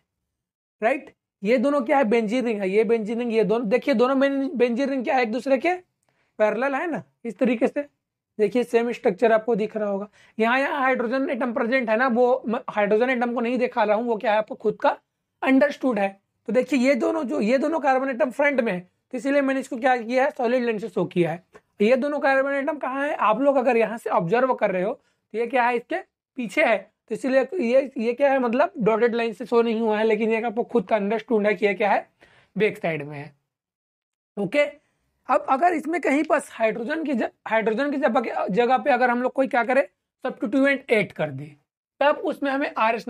राइट ये दोनों क्या है बेंजी रिंग है ये बेंजी रिंग ये दोनों देखिए दोनों बेंजी रिंग क्या है एक दूसरे के पैरेलल है ना इस तरीके से देखिए सेम स्ट्रक्चर आपको दिख रहा होगा यहाँ यहाँ हाइड्रोजन एटम प्रेजेंट है ना वो हाइड्रोजन एटम को नहीं दिखा रहा हूँ वो क्या है आपको खुद का अंडरस्टूड है तो देखिए ये दोनों जो ये दोनों कार्बन एटम फ्रंट में है तो इसीलिए मैंने इसको क्या किया है सॉलिड लेंस से शो किया है ये दोनों कार्बन एटम कहाँ है आप लोग अगर यहाँ से ऑब्जर्व कर रहे हो तो ये क्या है इसके पीछे है तो इसलिए ये ये क्या है मतलब डॉटेड लाइन से शो नहीं हुआ है लेकिन ये आपको खुद का अंडरस्टूड है कि यह क्या है बेक साइड में है ओके अब अगर इसमें कहीं पर हाइड्रोजन की हाइड्रोजन की जगह पे अगर हम लोग कोई क्या करे सब्सटीट्यूएंट एड कर दे तब उसमें हमें आर एस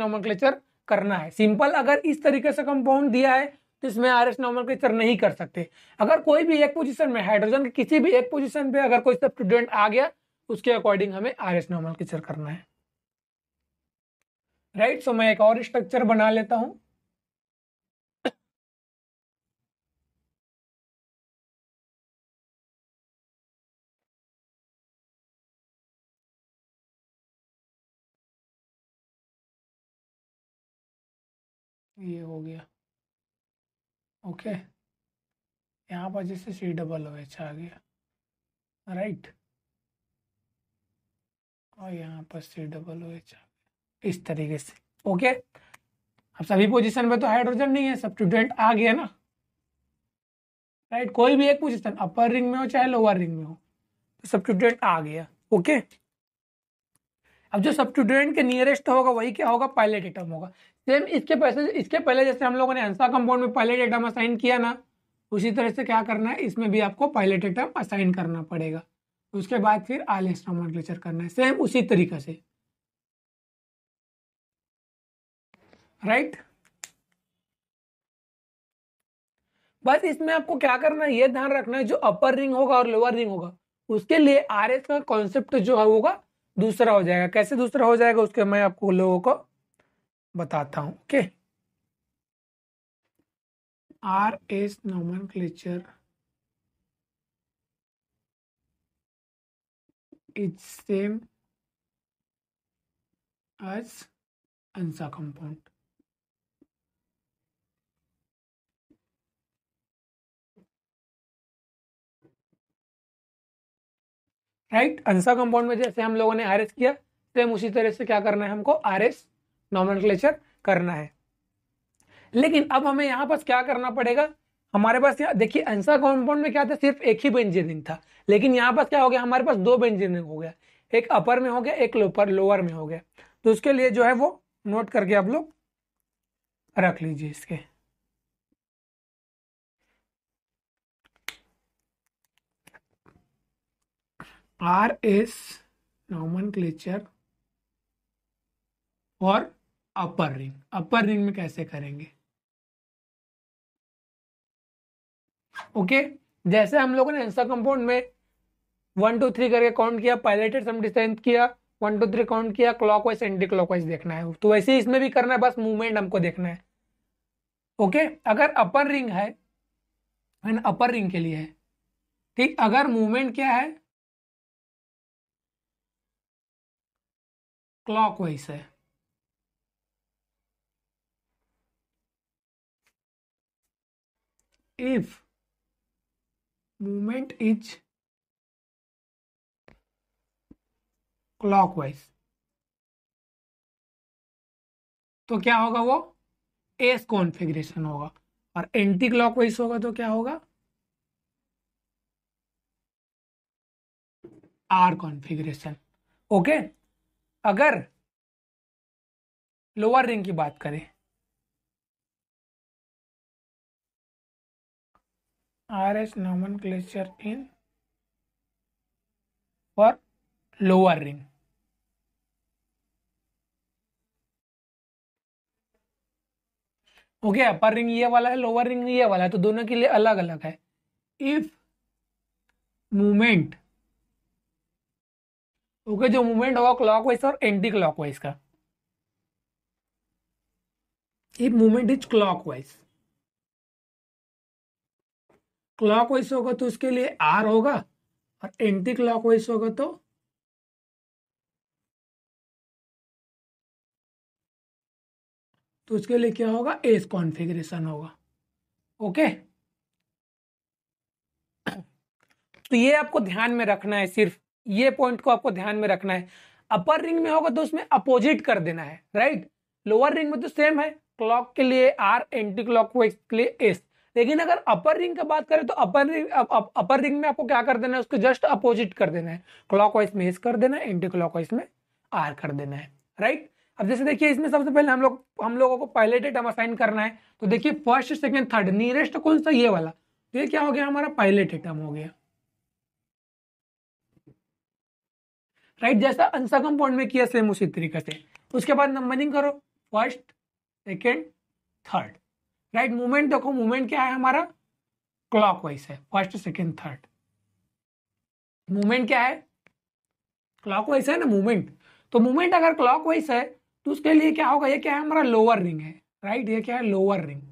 करना है सिंपल अगर इस तरीके से कंपाउंड दिया है तो इसमें आर एस नहीं कर सकते अगर कोई भी एक पोजिशन में हाइड्रोजन की किसी भी एक पोजीशन पे अगर कोई सब्सटीट्यूएंट आ गया उसके अकॉर्डिंग हमें आर एस करना है राइट सो मैं एक और स्ट्रक्चर बना लेता हूं ये हो गया ओके okay. यहाँ पर जैसे सी डबल ओ एच आ गया राइट और यहाँ पर सी डबल ओ एच आ इस तरीके से ओके अब सभी पोजीशन में तो हाइड्रोजन नहीं है स्टूडेंट आ गया ना राइट कोई भी एक पोजीशन अपर रिंग में हो चाहे लोअर रिंग में हो तो स्टूडेंट आ गया ओके अब जो स्टूडेंट के नियरेस्ट होगा वही क्या होगा पायलट एटम होगा सेम इसके पैसे इसके पहले जैसे हम लोगों ने अंसा कंपाउंड में पायलट एटम असाइन किया ना उसी तरह से क्या करना है इसमें भी आपको पायलट एटम असाइन करना पड़ेगा उसके बाद फिर आलेस करना है सेम उसी तरीके से राइट बस इसमें आपको क्या करना है यह ध्यान रखना है जो अपर रिंग होगा और लोअर रिंग होगा उसके लिए आर एस का कॉन्सेप्ट जो है होगा दूसरा हो जाएगा कैसे दूसरा हो जाएगा उसके मैं आपको लोगों को बताता हूं okay R S nomenclature it's same as ansa compound right ansa compound में जैसे हम लोगों ने आर किया सेम उसी तरह से क्या करना है हमको आर एस करना है लेकिन अब हमें यहाँ पास क्या करना पड़ेगा हमारे पास यहाँ देखिए अंसा कंपाउंड में क्या था सिर्फ एक ही बेंजीनिंग था लेकिन यहाँ पास क्या हो गया हमारे पास दो बेंजीनिंग हो गया एक अपर में हो गया एक लोपर लोअर में हो गया तो उसके लिए जो है वो नोट करके आप लोग रख लीजिए इसके R S nomenclature for upper ring upper ring में कैसे करेंगे ओके जैसे हम लोगों ने आंसर कंपाउंड में वन टू थ्री करके काउंट किया पायलेटेड सम डिस्टेंस किया वन टू थ्री काउंट किया clockwise anti clock wise देखना है तो वैसे ही इसमें भी करना है बस मूवमेंट हमको देखना है ओके okay? अगर अपर रिंग है एंड अपर रिंग के लिए है ठीक अगर मूवमेंट क्या है क्लॉकवाइज है इफ मूवमेंट इज क्लॉकवाइज तो क्या होगा वो एस कॉन्फ़िगरेशन होगा और एंटी क्लॉकवाइज होगा तो क्या होगा आर कॉन्फ़िगरेशन ओके अगर लोअर रिंग की बात करें R S nomenclature in for lower ring okay upper ring ये वाला है लोअर रिंग ये वाला है तो दोनों के लिए अलग अलग है इफ मूमेंट ओके जो मूवमेंट होगा क्लॉकवाइज और एंटी क्लॉकवाइज का if movement is clockwise clockwise होगा तो उसके लिए आर होगा और एंटी क्लॉकवाइज होगा तो तो उसके लिए क्या होगा एस कॉन्फ़िगरेशन होगा ओके तो ये आपको ध्यान में रखना है सिर्फ ये पॉइंट को आपको ध्यान में रखना है अपर रिंग में होगा तो उसमें अपोजिट कर देना है राइट लोअर रिंग में तो सेम है क्लॉक के लिए आर एंटी क्लॉक के लिए एस लेकिन अगर अपर रिंग की बात करें तो upper ring up, upper ring में आपको क्या कर देना है उसको जस्ट अपोजिट कर देना है क्लॉक वाइज में एस कर देना है एंटी क्लॉक वाइज में आर कर देना है राइट अब जैसे देखिए इसमें सबसे पहले हम लोग हम लोगों को पहले डेट हम असाइन करना है तो देखिए फर्स्ट सेकेंड थर्ड नियरेस्ट कौन सा ये वाला तो ये क्या हो गया हमारा पहले एटम हो गया राइट जैसा अनसकम पॉइंट में किया सेम उसी तरीके से उसके बाद नंबरिंग करो first second third right movement देखो मूवमेंट क्या है हमारा क्लॉक वाइज है फर्स्ट सेकेंड थर्ड मूवमेंट क्या है क्लॉक वाइज है ना मूवमेंट तो मूवमेंट अगर क्लॉक वाइज है तो उसके लिए क्या होगा ये क्या है हमारा लोअर रिंग है राइट ये क्या है लोअर रिंग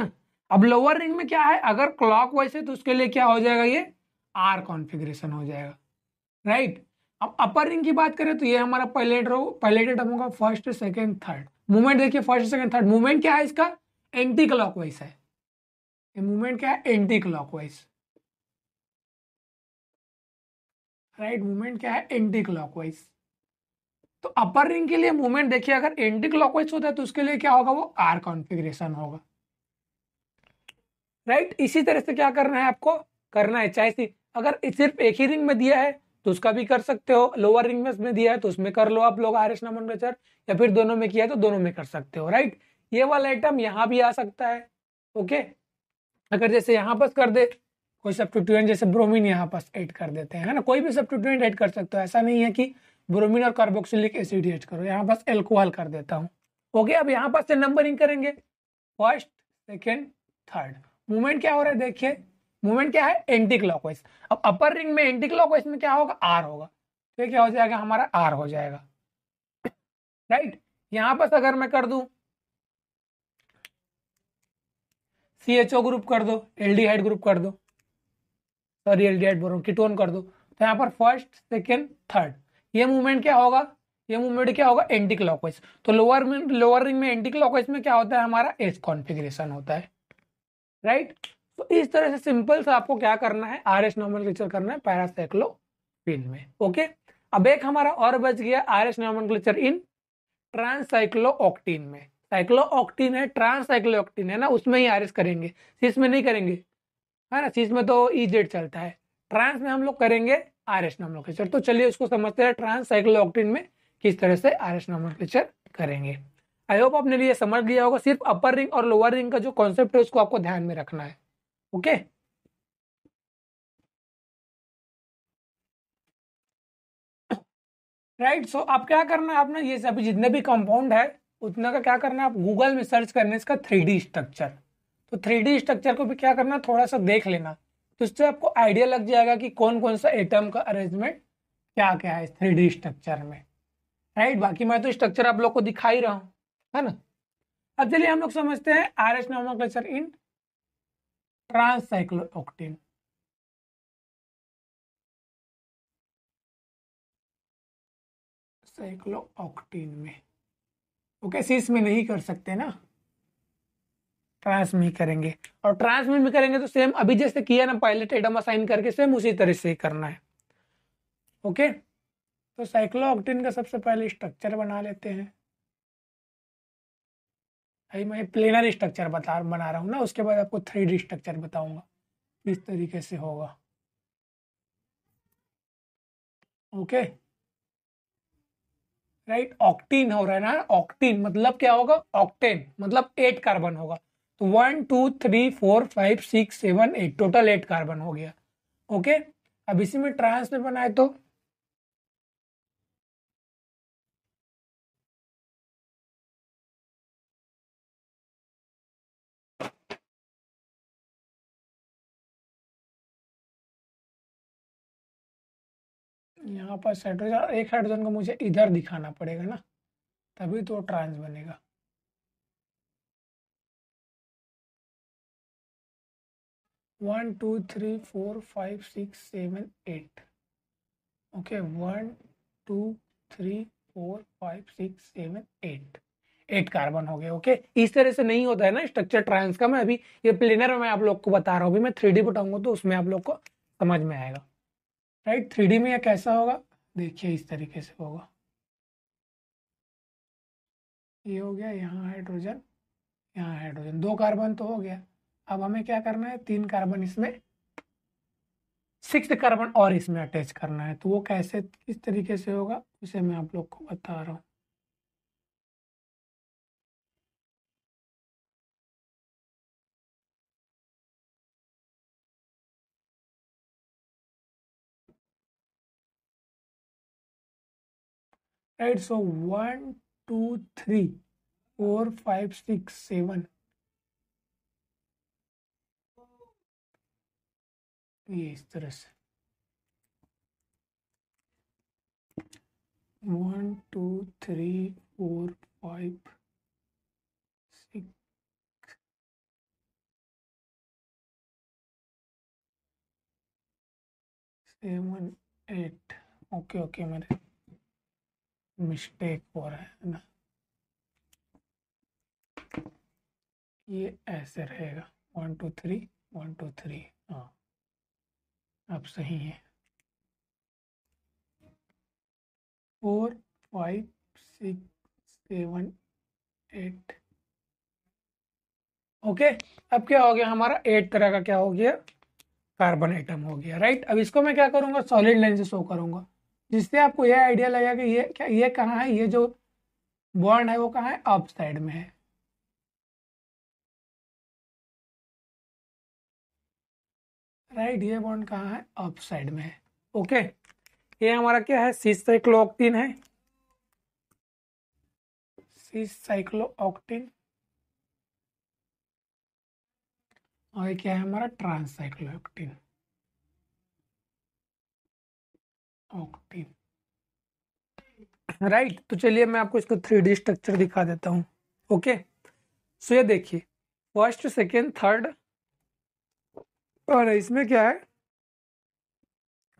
(clears throat) अब लोअर रिंग में क्या है अगर क्लॉक वाइज है तो उसके लिए क्या हो जाएगा ये आर कॉन्फिग्रेशन हो जाएगा राइट अब अपर रिंग की बात करें तो ये हमारा पैलेट रो पैलेटेड होगा फर्स्ट सेकेंड थर्ड मूवमेंट देखिए फर्स्ट सेकेंड थर्ड मूवमेंट क्या है इसका एंटी क्लॉक है ये मूवमेंट क्या है एंटी क्लॉक राइट मूवमेंट क्या है एंटी क्लॉक तो अपर रिंग के लिए मूवमेंट देखिए अगर एंटी क्लॉकवाइज होता है तो उसके लिए क्या होगा वो आर कॉन्फिग्रेशन होगा राइट right? इसी तरह से क्या करना है आपको करना है चाहे अगर सिर्फ एक ही रिंग में दिया है तो उसका भी कर सकते हो लोअर रिंग में उसमें दिया है तो उसमें कर लो आप लोग आर एस नमोनचर या फिर दोनों में किया है तो दोनों में कर सकते हो राइट ये वाला आइटम यहाँ भी आ सकता है ओके अगर जैसे यहाँ पास कर दे कोई सब्सटीट्यूएंट जैसे ब्रोमीन यहाँ पास ऐड कर देते हैं ना कोई भी सब्सटीट्यूएंट ऐड कर सकते हो ऐसा नहीं है कि ब्रोमीन और कार्बोक्सिलिक एसिड ऐड करो यहाँ पास एल्कोहल कर देता हूँ ओके अब यहाँ पास से नंबरिंग करेंगे फर्स्ट सेकेंड थर्ड मूवमेंट क्या हो रहा है देखिए मूवमेंट क्या है एंटी क्लॉकवाइज अब अपर रिंग में एंटी क्लॉकवाइज में क्या होगा आर होगा तो क्या हो जाएगा हमारा आर हो जाएगा राइट यहां पर अगर मैं कर दू सी एच ओ ग्रुप कर दो एल्डिहाइड ग्रुप कर दो सॉरी एल एल्डिहाइड बोल रहा हूँ कीटोन कर दो तो यहाँ पर फर्स्ट सेकेंड थर्ड ये मूवमेंट क्या होगा ये मूवमेंट क्या होगा एंटी क्लॉकवाइज तो लोअर लोअर रिंग में एंटी क्लॉकवाइज में क्या होता है हमारा एस कॉन्फिग्रेशन होता है राइट right? तो इस तरह से सिंपल सा आपको क्या करना है आर एस नॉमनक्लेचर करना है पिन में ओके अब एक हमारा और बच गया R S nomenclature in trans cyclooctene में साइक्लो ऑक्टीन है ट्रांसाइक्लो ऑक्टीन है ना उसमें ही आर एस करेंगे सीस में नहीं करेंगे है ना सीस में तो ई e जेड चलता है ट्रांस में हम लोग करेंगे आर एस नॉमनक्लेचर तो चलिए उसको समझते हैं ट्रांसाइक्लो ऑक्टीन में किस तरह से आर एस नॉमनक्लेचर करेंगे आई होप आपने लिए समझ लिया होगा सिर्फ अपर रिंग और लोअर रिंग का जो कॉन्सेप्ट है उसको आपको ध्यान में रखना है ओके राइट सो आप क्या करना है आपने ये सभी जितने भी कंपाउंड है उतना का क्या करना है आप गूगल में सर्च करना है इसका थ्री स्ट्रक्चर तो थ्री स्ट्रक्चर को भी क्या करना है थोड़ा सा देख लेना तो इससे आपको आइडिया लग जाएगा कि कौन कौन सा एटम का अरेंजमेंट क्या क्या है थ्री स्ट्रक्चर में राइट right? बाकी मैं तो स्ट्रक्चर आप लोग को दिखा ही रहा हूँ है ना अब चलिए हम लोग समझते हैं R S nomenclature in tricyclooctane cyclooctane में ओके सीस में नहीं कर सकते ना ट्रांस में करेंगे और ट्रांस में भी करेंगे तो सेम अभी जैसे किया ना पायलट एडम असाइन करके सेम उसी तरह से करना है ओके तो साइक्लोऑक्टेन का सबसे पहले स्ट्रक्चर बना लेते हैं अभी मैं प्लेनर स्ट्रक्चर बता बना रहा हूँ ना उसके बाद आपको थ्री डी स्ट्रक्चर बताऊंगा किस तरीके से होगा ओके राइट ऑक्टीन हो रहा है ना ऑक्टीन मतलब क्या होगा ऑक्टेन मतलब एट कार्बन होगा तो one two three four five six seven eight total eight carbon हो गया ओके अब इसी में ट्रांस में बनाए तो यहाँ पास हाइड्रोजन और एक हाइड्रोजन को मुझे इधर दिखाना पड़ेगा ना तभी तो ट्रांस बनेगा one two three four five six seven eight okay one two three four five six seven eight eight carbon हो गए ओके okay? इस तरह से नहीं होता है ना स्ट्रक्चर ट्रांस का मैं अभी ये प्लेनर में आप लोग को बता रहा हूँ अभी मैं थ्री डी बताऊंगा तो उसमें आप लोग को समझ में आएगा राइट थ्री में यह कैसा होगा देखिए इस तरीके से होगा ये हो गया यहाँ हाइड्रोजन यहाँ हाइड्रोजन दो कार्बन तो हो गया अब हमें क्या करना है तीन कार्बन इसमें सिक्स कार्बन और इसमें अटैच करना है तो वो कैसे किस तरीके से होगा उसे मैं आप लोग को बता रहा हूँ right so one two three four five six seven ये इस तरह से one two three four five six seven eight okay okay मेरे मिस्टेक हो रहा है ना ये ऐसे रहेगा one two three one two three हाँ अब सही है four five six seven eight okay अब क्या हो गया हमारा एट तरह का क्या हो गया कार्बन आइटम हो गया राइट अब इसको मैं क्या करूंगा सॉलिड लाइन से शो करूंगा जिससे आपको यह आइडिया लगेगा कि ये क्या ये कहाँ है ये जो बॉन्ड है वो कहाँ है अप साइड में है राइट ये बॉन्ड कहाँ है अप साइड में है ओके ये हमारा क्या है सी साइक्लोक्टिन है सी साइक्लोऑक्टिन और ये क्या है हमारा ट्रांस साइक्लोऑक्टिन ओके राइट तो चलिए मैं आपको इसका थ्री डी स्ट्रक्चर दिखा देता हूँ ओके सो ये देखिए फर्स्ट सेकेंड थर्ड और इसमें क्या है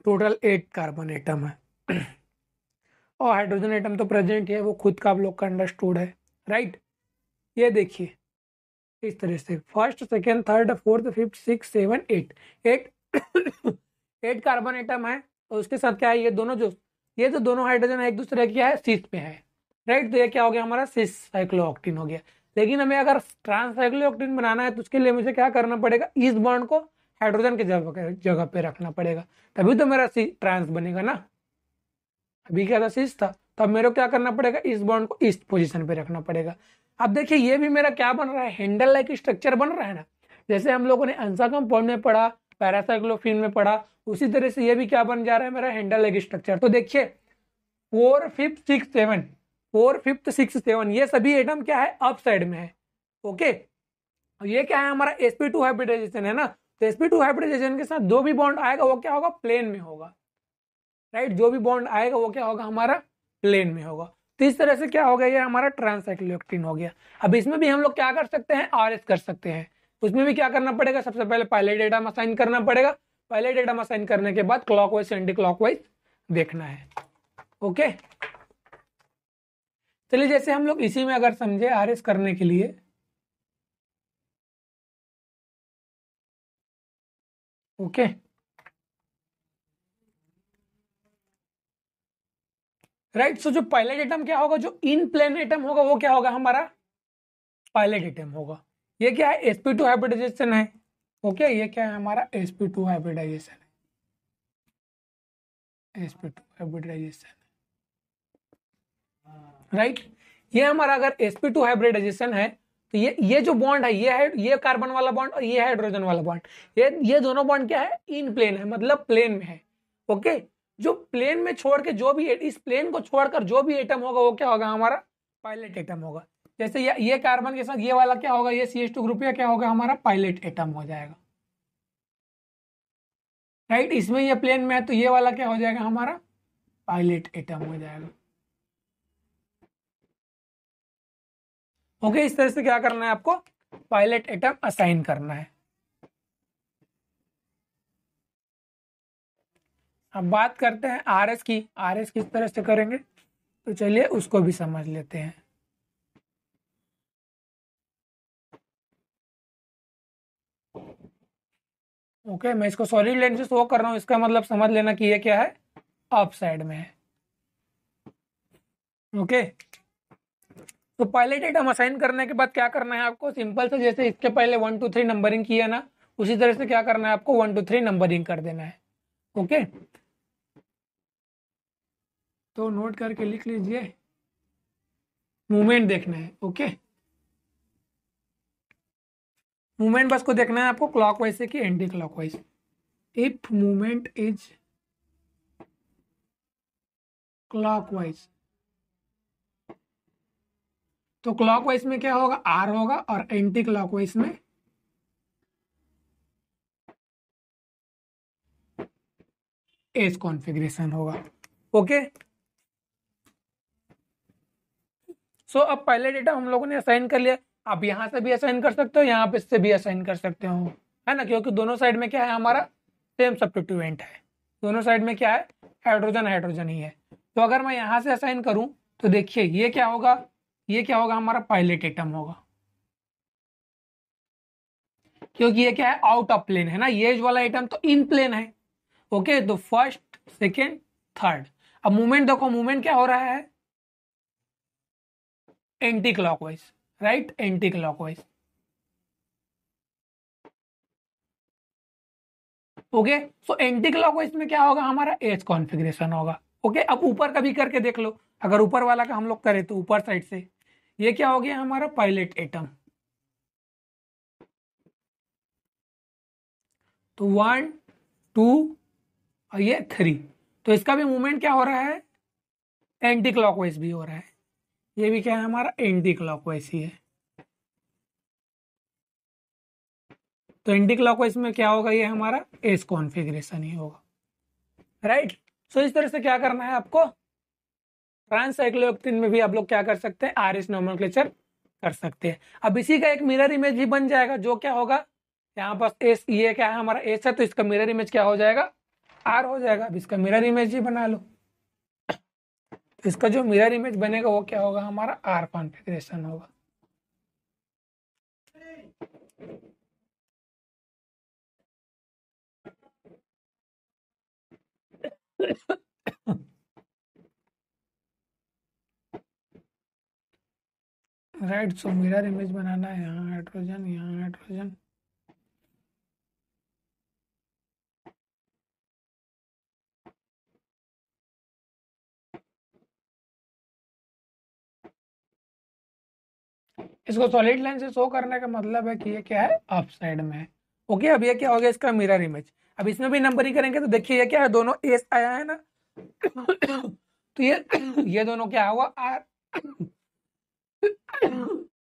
टोटल एट कार्बन एटम है (clears throat) और हाइड्रोजन एटम तो प्रेजेंट है वो खुद का आप लोग का अंडरस्टूड है राइट ये देखिए इस तरह से first second third fourth fifth six seven eight eight eight carbon atom है और उसके साथ क्या है ये दोनों जो ये जो दोनों हाइड्रोजन एक दूसरे क्या है सीस पे है राइट तो ये क्या हो गया हमारा सीस साइक्लोऑक्टिन हो गया लेकिन हमें अगर ट्रांस साइक्लोऑक्टिन बनाना है तो उसके लिए मुझे क्या करना पड़ेगा इस बॉन्ड को हाइड्रोजन के जगह पे रखना पड़ेगा तभी तो मेरा सी ट्रांस बनेगा ना अभी क्या था सीस था तब तो मेरे को क्या करना पड़ेगा इस बॉन्ड को इस पोजिशन पे रखना पड़ेगा अब देखिए ये भी मेरा क्या बन रहा है हैंडल लाइक स्ट्रक्चर बन रहा है ना जैसे हम लोगों ने अंसा कंपाउंड में पढ़ा पैरासाइक्लोफिन में पढ़ा उसी तरह से ये भी क्या बन जा रहा है मेरा हैंडल लेग स्ट्रक्चर तो देखिए four fifth six seven four fifth six seven ये सभी एटम क्या है अप साइड में है ओके ये क्या है हमारा एसपी टू हाइब्रिडाइजेशन है ना तो एसपी टू हाइब्रिडाइजेशन के साथ जो भी बॉन्ड आएगा वो क्या होगा प्लेन में होगा राइट जो भी बॉन्ड आएगा वो क्या होगा हमारा प्लेन में होगा तो इस तरह से क्या हो गया ये हमारा ट्रांसाइक्लोक्टिन हो गया अब इसमें भी हम लोग क्या कर सकते हैं आर कर सकते हैं उसमें भी क्या करना पड़ेगा सबसे पहले पहले डेटा में साइन करना पड़ेगा पहले डेटा में साइन करने के बाद clockwise anti clock wise देखना है ओके चलिए जैसे हम लोग इसी में अगर समझे आर करने के लिए ओके राइट सो जो पायलट आइटम क्या होगा जो इन प्लेन आइटम होगा वो क्या होगा हमारा पायलट आइटम होगा ये क्या है एसपी टू हाइब्रिडाइजेशन है ओके ये क्या है हमारा एसपी टू हाइब्रिडाइजेशन है एसपी टू हाइब्रिडाइजेशन राइट ये हमारा अगर एसपी टू हाइब्रिडाइजेशन है तो ये ये जो बॉन्ड है ये है ये कार्बन वाला बॉन्ड और ये हाइड्रोजन वाला बॉन्ड ये ये दोनों बॉन्ड क्या है इन प्लेन है मतलब प्लेन में है ओके जो प्लेन में छोड़ के जो भी इस प्लेन को छोड़कर जो भी एटम होगा वो क्या होगा हमारा पायलट एटम होगा जैसे ये ये कार्बन के साथ ये वाला क्या होगा ये सी एस टू ग्रुप या क्या होगा हमारा पायलट एटम हो जाएगा राइट इसमें ये प्लेन में है तो ये वाला क्या हो जाएगा हमारा पायलट एटम हो जाएगा ओके okay, इस तरह से क्या करना है आपको पायलट एटम असाइन करना है अब बात करते हैं आरएस की आरएस किस तरह से करेंगे तो चलिए उसको भी समझ लेते हैं ओके मैं इसको सॉलिड लाइन से शो कर रहा हूं इसका मतलब समझ लेना कि ये क्या है अप साइड में है ओके तो पहले आइटम असाइन करने के बाद क्या करना है आपको सिंपल से जैसे इसके पहले वन टू थ्री नंबरिंग किया ना उसी तरह से क्या करना है आपको वन टू थ्री नंबरिंग कर देना है ओके तो नोट करके लिख लीजिए मूवमेंट देखना है ओके okay? मूवमेंट बस को देखना है आपको क्लॉकवाइज से कि anti clockwise if movement is clockwise तो क्लॉकवाइज में क्या होगा आर होगा और एंटी क्लॉकवाइज में एस कॉन्फ़िगरेशन होगा ओके सो so, अब पहले डेटा हम लोगों ने असाइन कर लिया आप यहाँ से भी असाइन कर सकते हो यहाँ पे इससे भी असाइन कर सकते हो है ना क्योंकि दोनों साइड में क्या है हमारा सेम सब्सटीट्यूएंट है दोनों साइड में क्या है हाइड्रोजन हाइड्रोजन ही है तो अगर मैं यहाँ से असाइन करूँ तो देखिए ये क्या होगा ये क्या होगा हमारा पायलट एटम होगा क्योंकि ये क्या है आउट ऑफ प्लेन है ना ये वाला आइटम तो इन प्लेन है ओके तो फर्स्ट सेकेंड थर्ड अब मूवमेंट देखो मूवमेंट क्या हो रहा है anti clockwise anti clock anticlockwise okay so anti clockwise में क्या होगा हमारा एज कॉन्फिग्रेशन होगा ओके okay? अब ऊपर का भी करके देख लो अगर ऊपर वाला का हम लोग करें तो ऊपर साइड से ये क्या हो गया हमारा पायलट एटम तो वन टू और ये थ्री तो इसका भी मूवमेंट क्या हो रहा है एंटी क्लॉकवाइज भी हो रहा है ये भी क्या है हमारा एंटी क्लॉक ही है तो एंटी क्लॉक में क्या होगा ये हमारा एस कॉन्फिग्रेशन ही होगा राइट सो इस तरह से क्या करना है आपको ट्रांसाइक्लोक्टिन में भी आप लोग क्या कर सकते हैं आर एस नॉमन कर सकते हैं अब इसी का एक मिरर इमेज भी बन जाएगा जो क्या होगा यहाँ पास एस ये क्या है हमारा एस है तो इसका मिरर इमेज क्या हो जाएगा आर हो जाएगा अब इसका मिरर इमेज ही बना लो तो इसका जो मिरर इमेज बनेगा वो क्या होगा हमारा आर कॉन्फिग्रेशन होगा राइट सो मिरर इमेज बनाना है यहाँ हाइड्रोजन यहाँ हाइड्रोजन इसको सॉलिड लाइन से शो करने का मतलब है कि ये क्या है अप साइड में ओके अब ये क्या हो गया इसका मिरर इमेज अब इसमें भी नंबर ही करेंगे तो देखिए ये क्या है दोनों एस आया है ना (coughs) तो ये ये दोनों क्या हुआ आर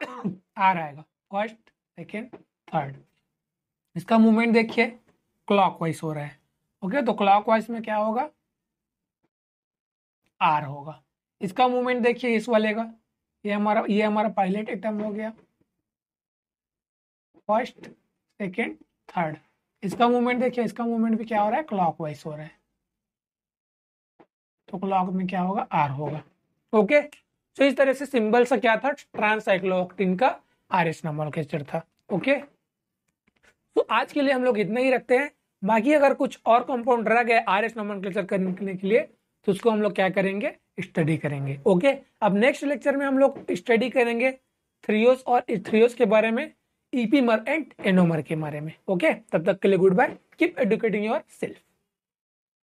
आर (coughs) आएगा फर्स्ट सेकेंड थर्ड इसका मूवमेंट देखिए क्लॉकवाइज हो रहा है ओके तो क्लॉकवाइज में क्या होगा आर होगा इसका मूवमेंट देखिए इस वाले का ये हमारा ये हमारा पायलट एटम हो गया फर्स्ट सेकेंड थर्ड इसका मूवमेंट देखिए इसका मूवमेंट भी क्या हो रहा है क्लॉक हो रहा है तो क्लॉक में क्या होगा आर होगा ओके तो इस तरह से सिंबल सा क्या था ट्रांसाइक्लोक्टिन का आर एस नाम ऑर्केस्टर था ओके तो आज के लिए हम लोग इतना ही रखते हैं बाकी अगर कुछ और कंपाउंड रह गए आर एस नाम ऑर्केस्टर करने के लिए तो उसको हम लोग क्या करेंगे स्टडी करेंगे ओके अब नेक्स्ट लेक्चर में हम लोग स्टडी करेंगे थ्रियोस और थ्रियोस के बारे में ईपी e मर एंड एनोमर के बारे में ओके तब तक के लिए good bye keep educating your self